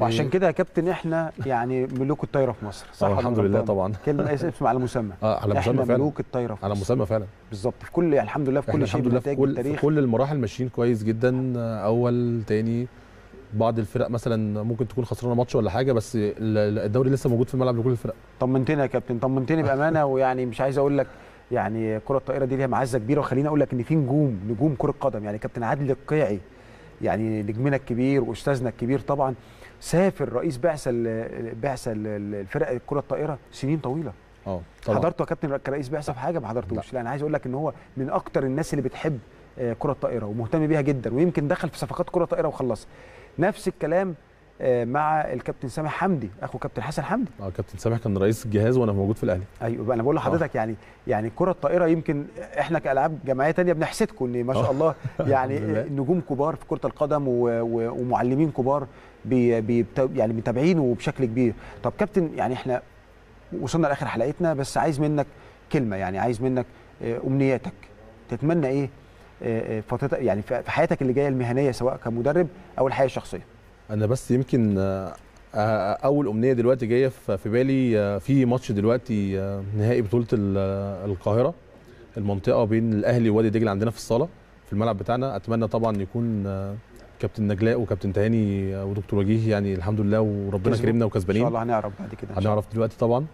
وعشان كده يا كابتن احنا يعني ملوك الطايره في مصر صح آه، الحمد لله طبعا كلمه اسم على مسمى اه على مسمى فعلا ملوك الطايره في على مسمى فعلا بالظبط في كل الحمد لله في كل شيء الحمد لله في كل, في كل المراحل ماشيين كويس جدا اول تاني بعض الفرق مثلا ممكن تكون خسرانه ماتش ولا حاجه بس الدوري لسه موجود في الملعب لكل الفرق طمنتني يا كابتن طمنتني بامانه ويعني مش عايز اقول لك يعني كره الطائره دي ليها معزه كبيره وخليني اقول لك ان في نجوم نجوم كره قدم يعني كابتن عادل القيعي يعني نجمنا الكبير واستاذنا الكبير طبعا سافر رئيس بعثه بعثه الفرق الكرة الطائره سنين طويله اه حضرته يا كابتن كرئيس بعثه في حاجه ما حضرتوش لا انا عايز اقول لك ان هو من اكتر الناس اللي بتحب آه، كره الطائره ومهتم بيها جدا ويمكن دخل في صفقات كره طائره وخلصها نفس الكلام آه، مع الكابتن سامح حمدي اخو كابتن حسن حمدي اه كابتن سامح كان رئيس الجهاز وانا موجود في الاهلي ايوه انا بقول لحضرتك آه. يعني يعني الكره الطائره يمكن احنا كالعاب جماعيه تانية بنحسدكم ان ما شاء آه. الله يعني نجوم كبار في كره القدم و... و... ومعلمين كبار بي... بي... يعني متابعينه بشكل كبير طب كابتن يعني احنا وصلنا لاخر حلقتنا بس عايز منك كلمه يعني عايز منك امنياتك تتمنى ايه يعني في حياتك اللي جايه المهنيه سواء كمدرب او الحياه الشخصيه انا بس يمكن آه، آه، اول امنيه دلوقتي جايه في بالي آه، في ماتش دلوقتي نهائي بطوله القاهره المنطقه بين الاهلي ووادي دجله عندنا في الصاله في الملعب بتاعنا اتمنى طبعا يكون كابتن نجلاء وكابتن تهاني ودكتور وجيه يعني الحمد لله وربنا كرمنا وكسبانين ان شاء الله هنعرف بعد كده هنعرف دلوقتي طبعا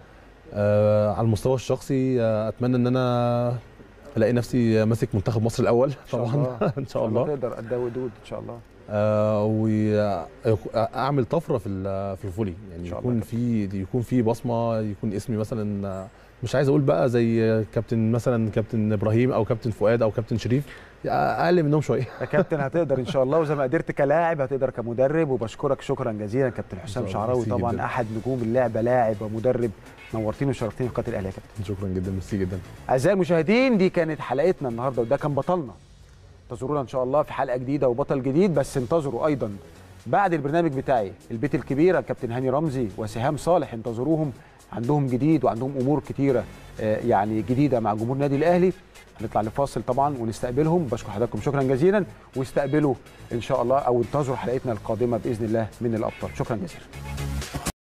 آه على المستوى الشخصي آه اتمنى ان انا الاقي نفسي ماسك منتخب مصر الاول طبعا ان شاء الله, إن شاء الله. تقدر قدها ودود ان شاء الله آه، واعمل طفره في في الفولي يعني يكون في يكون في بصمه يكون اسمي مثلا مش عايز اقول بقى زي كابتن مثلا كابتن ابراهيم او كابتن فؤاد او كابتن شريف اقل منهم شويه يا كابتن هتقدر ان شاء الله وزي ما قدرت كلاعب هتقدر كمدرب وبشكرك شكرا جزيلا كابتن حسام شعراوي طبعا جداً. احد نجوم اللعبه لاعب ومدرب نورتيني وشرفتيني في قناه الاهلي يا كابتن شكرا جدا ميرسي جدا اعزائي المشاهدين دي كانت حلقتنا النهارده وده كان بطلنا انتظرونا ان شاء الله في حلقه جديده وبطل جديد بس انتظروا ايضا بعد البرنامج بتاعي البيت الكبيره الكابتن هاني رمزي وسهام صالح انتظروهم عندهم جديد وعندهم امور كتيره آه، يعني جديده مع جمهور النادي الاهلي هنطلع لفاصل طبعا ونستقبلهم بشكر حضراتكم شكرا جزيلا واستقبلوا ان شاء الله او انتظروا حلقتنا القادمه باذن الله من الابطال شكرا جزيلا